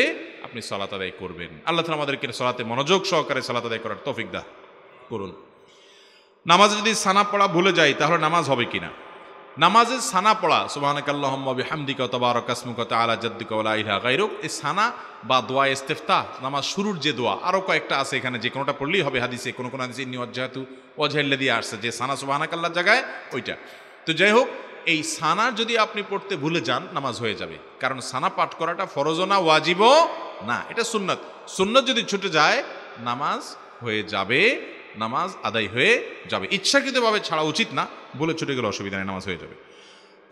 আপনি সলাত আদায় করবেন আল্লাহ তালা আমাদেরকে সলাতে মনোযোগ সহকারে সলাত আদায় করার তফিক দা করুন নামাজ যদি সানা পড়া ভুলে যায় তাহলে নামাজ হবে কিনা নামাজের সানা পড়া সুবাহানকাল্লাহম্মবি হামদিক তবারক আসমুকত আলা জদ্দিক ওলা ইহা গাইরুক এই সানা বা দোয়া ইস্তেফতা নামাজ শুরুর যে দোয়া আরও কয়েকটা আছে এখানে যে কোনোটা পড়লেই হবে হাদিসে কোনো কোনো হাদিসে যেহেতু অজহেল্লে দিয়ে আসছে যে সানা সুবাহানকাল্লার জায়গায় ওইটা তো যাই হোক এই সানা যদি আপনি পড়তে ভুলে যান নামাজ হয়ে যাবে কারণ সানা পাঠ করাটা ফরজও না ওয়াজিবও না এটা সুন্নত সুন্নত যদি ছুটে যায় নামাজ হয়ে যাবে নামাজ আদায় হয়ে যাবে ইচ্ছাকৃতভাবে ছাড়া উচিত না বলে ছুটে গেলে অসুবিধা নামাজ হয়ে যাবে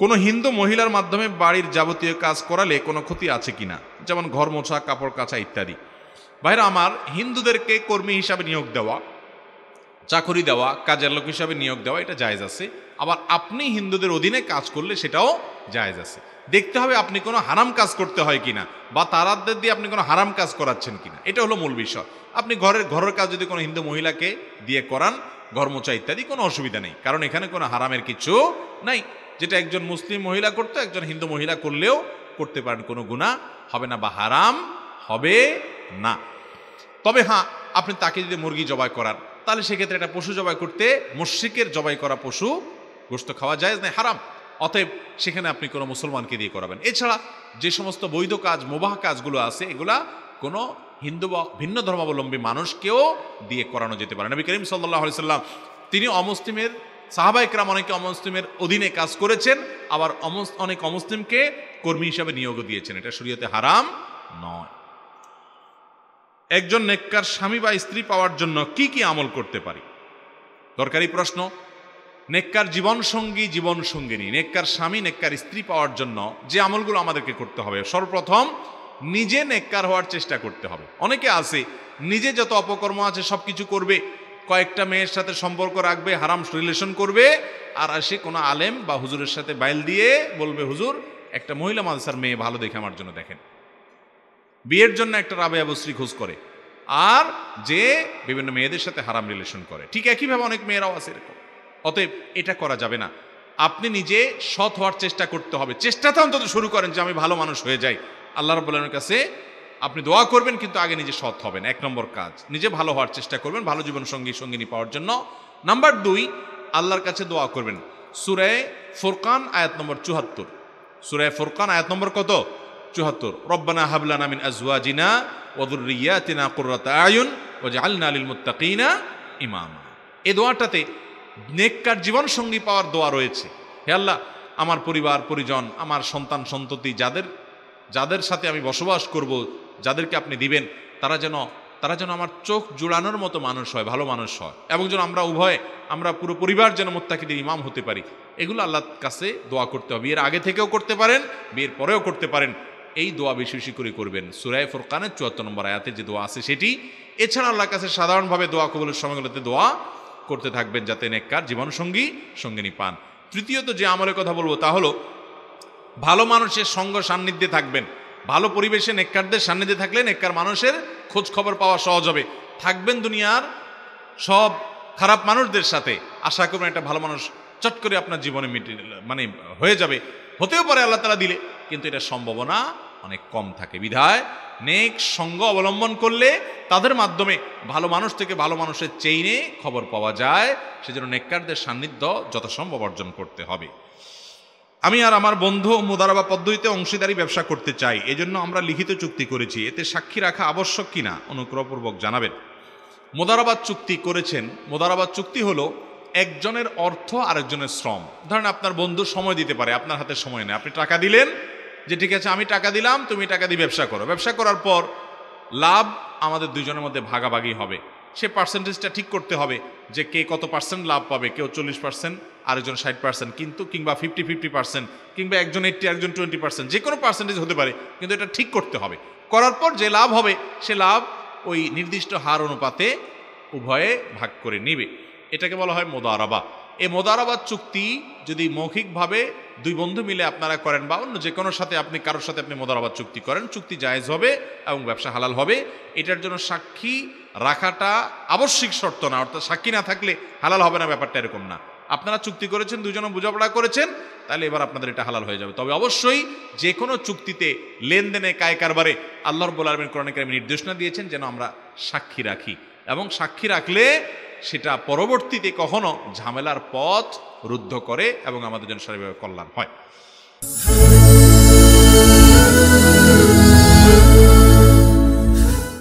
কোনো হিন্দু মহিলার মাধ্যমে বাড়ির যাবতীয় কাজ করালে কোনো ক্ষতি আছে কি না যেমন ঘর মোছা কাপড় কাচা ইত্যাদি বাইরে আমার হিন্দুদেরকে কর্মী হিসাবে নিয়োগ দেওয়া চাকরি দেওয়া কাজের লোক হিসাবে নিয়োগ দেওয়া এটা জায়জ আছে আবার আপনি হিন্দুদের অধীনে কাজ করলে সেটাও জায়জ আছে দেখতে হবে আপনি কোনো হারাম কাজ করতে হয় কিনা বা তারাদের দিয়ে আপনি কোনো হারাম কাজ করাচ্ছেন কিনা এটা হলো মূল বিষয় আপনি ঘরের ঘরের কাজ যদি কোনো হিন্দু মহিলাকে দিয়ে করান ঘরমোচা ইত্যাদি কোনো অসুবিধা নেই কারণ এখানে কোনো হারামের কিছু নাই যেটা একজন মুসলিম মহিলা করতো একজন হিন্দু মহিলা করলেও করতে পারেন কোনো গুণা হবে না বা হারাম হবে না তবে হ্যাঁ আপনি তাকে যদি মুরগি জবাই করান তাহলে সেক্ষেত্রে একটা পশু জবাই করতে মস্মিকের জবাই করা পশু গোস্ত খাওয়া যায় না হারাম অতএব সেখানে আপনি কোনো মুসলমানকে দিয়ে করাবেন এছাড়া যে সমস্ত বৈধ কাজ মোবাহ কাজগুলো আছে এগুলা কোনো হিন্দু বা ভিন্ন ধর্মাবলম্বী মানুষকেও দিয়ে করানো যেতে পারে নবী করিম সাল্লাহ সাল্লাম তিনি অমুসলিমের সাহাবাইকরাম অনেকে অমুসলিমের অধীনে কাজ করেছেন আবার অনেক অমুসলিমকে কর্মী হিসাবে নিয়োগ দিয়েছেন এটা শরীয়তে হারাম নয় একজন নেককার স্বামী বা স্ত্রী পাওয়ার জন্য কি কি আমল করতে পারি দরকারি প্রশ্ন নেককার জীবন সঙ্গী জীবন সঙ্গিনী নেককার স্বামী নেককার স্ত্রী পাওয়ার জন্য যে আমলগুলো আমাদেরকে করতে হবে সর্বপ্রথম নিজে নেককার হওয়ার চেষ্টা করতে হবে অনেকে আছে নিজে যত অপকর্ম আছে সব কিছু করবে কয়েকটা মেয়ের সাথে সম্পর্ক রাখবে হারাম রিলেশন করবে আর আসে কোনো আলেম বা হুজুরের সাথে বাইল দিয়ে বলবে হুজুর একটা মহিলা মাদ্রাসার মেয়ে ভালো দেখে আমার জন্য দেখেন বিয়ের জন্য একটা রাবে আবশ্রী খোঁজ করে আর যে বিভিন্ন মেয়েদের সাথে হারাম রিলেশন করে ঠিক একইভাবে অনেক মেয়েরাও আছে এরকম অতএব এটা করা যাবে না আপনি নিজে সৎ হওয়ার চেষ্টা করতে হবে চেষ্টাটা অন্তত শুরু করেন যে আমি ভালো মানুষ হয়ে যাই আল্লাহ রবুল্লাহর কাছে আপনি দোয়া করবেন কিন্তু আগে নিজে সৎ হবেন এক নম্বর কাজ নিজে ভালো হওয়ার চেষ্টা করবেন ভালো জীবন সঙ্গী সঙ্গিনী পাওয়ার জন্য নাম্বার দুই আল্লাহর কাছে দোয়া করবেন সুরায় ফোরকান আয়াত নম্বর চুহাত্তর সুরায় ফোরকান আয়াত নম্বর কত চুহাত্তর রব্বানা হাবলানা মিন আজওয়াজিনা ওদুরিয়াতিনা কুর্রাতা আয়ুন ওয়াজআলনা লিল মুত্তাকিনা ইমামা এ দোয়াটাতে নেককার জীবন সঙ্গী পাওয়ার দোয়া রয়েছে হে আল্লাহ আমার পরিবার পরিজন আমার সন্তান সন্ততি যাদের যাদের সাথে আমি বসবাস করব যাদেরকে আপনি দিবেন তারা যেন তারা যেন আমার চোখ জোড়ানোর মতো মানুষ হয় ভালো মানুষ হয় এবং যেন আমরা উভয়ে আমরা পুরো পরিবার যেন মোত্তাকিদের ইমাম হতে পারি এগুলো আল্লাহর কাছে দোয়া করতে হবে বিয়ের আগে থেকেও করতে পারেন বিয়ের পরেও করতে পারেন এই দোয়া বেশি বেশি করে করবেন সুরায় ফোরকানের চুয়াত্তর নম্বর আয়াতে যে দোয়া আছে সেটি এছাড়া আল্লাহর কাছে সাধারণভাবে দোয়া কবলের সময়গুলোতে দোয়া করতে থাকবেন যাতে নেককার জীবনসঙ্গী সঙ্গিনী পান তৃতীয়ত যে আমলের কথা বলবো তা হলো ভালো মানুষের সঙ্গ সান্নিধ্যে থাকবেন ভালো পরিবেশে নেককারদের সান্নিধ্যে থাকলে নেককার মানুষের খোঁজ খবর পাওয়া সহজ হবে থাকবেন দুনিয়ার সব খারাপ মানুষদের সাথে আশা করবেন একটা ভালো মানুষ চট করে আপনার জীবনে মিটে মানে হয়ে যাবে হতেও পারে আল্লাহ তালা দিলে কিন্তু এটা সম্ভাবনা অনেক কম থাকে বিধায় নেক সঙ্গ অবলম্বন করলে তাদের মাধ্যমে ভালো মানুষ থেকে ভালো মানুষের চেইনে খবর পাওয়া যায় সেজন্য নেককারদের সান্নিধ্য যথাসম্ভব অর্জন করতে হবে আমি আর আমার বন্ধু মুদারাবা পদ্ধতিতে অংশীদারি ব্যবসা করতে চাই এজন্য আমরা লিখিত চুক্তি করেছি এতে সাক্ষী রাখা আবশ্যক কিনা অনুগ্রহপূর্বক জানাবেন মোদারাবাদ চুক্তি করেছেন মোদারাবাদ চুক্তি হলো একজনের অর্থ আরেকজনের শ্রম ধরেন আপনার বন্ধু সময় দিতে পারে আপনার হাতে সময় নেই আপনি টাকা দিলেন যে ঠিক আছে আমি টাকা দিলাম তুমি টাকা দিয়ে ব্যবসা করো ব্যবসা করার পর লাভ আমাদের দুজনের মধ্যে ভাগাভাগি হবে সে পার্সেন্টেজটা ঠিক করতে হবে যে কে কত পার্সেন্ট লাভ পাবে কেউ চল্লিশ পার্সেন্ট আরেকজন ষাট পার্সেন্ট কিন্তু কিংবা ফিফটি ফিফটি পার্সেন্ট কিংবা একজন এইটটি একজন টোয়েন্টি পার্সেন্ট যে কোনো পার্সেন্টেজ হতে পারে কিন্তু এটা ঠিক করতে হবে করার পর যে লাভ হবে সে লাভ ওই নির্দিষ্ট হার অনুপাতে উভয়ে ভাগ করে নেবে এটাকে বলা হয় মোদারাবা এই মোদারাবাদ চুক্তি যদি মৌখিকভাবে দুই বন্ধু মিলে আপনারা করেন বা অন্য যে কোনো সাথে আপনি কারোর সাথে আপনি মোদারাবাদ চুক্তি করেন চুক্তি জায়েজ হবে এবং ব্যবসা হালাল হবে এটার জন্য সাক্ষী রাখাটা আবশ্যিক শর্ত না অর্থাৎ সাক্ষী না থাকলে হালাল হবে না ব্যাপারটা এরকম না আপনারা চুক্তি করেছেন দুজনে বোঝাপড়া করেছেন তাহলে এবার আপনাদের এটা হালাল হয়ে যাবে তবে অবশ্যই যে কোনো চুক্তিতে লেনদেনে কায় কারবারে আল্লাহর রব্বুল আলমিন কোরআন কারিম নির্দেশনা দিয়েছেন যেন আমরা সাক্ষী রাখি এবং সাক্ষী রাখলে সেটা পরবর্তীতে কখনো ঝামেলার পথ রুদ্ধ করে এবং আমাদের জন্য সর্বভাবে কল্যাণ হয়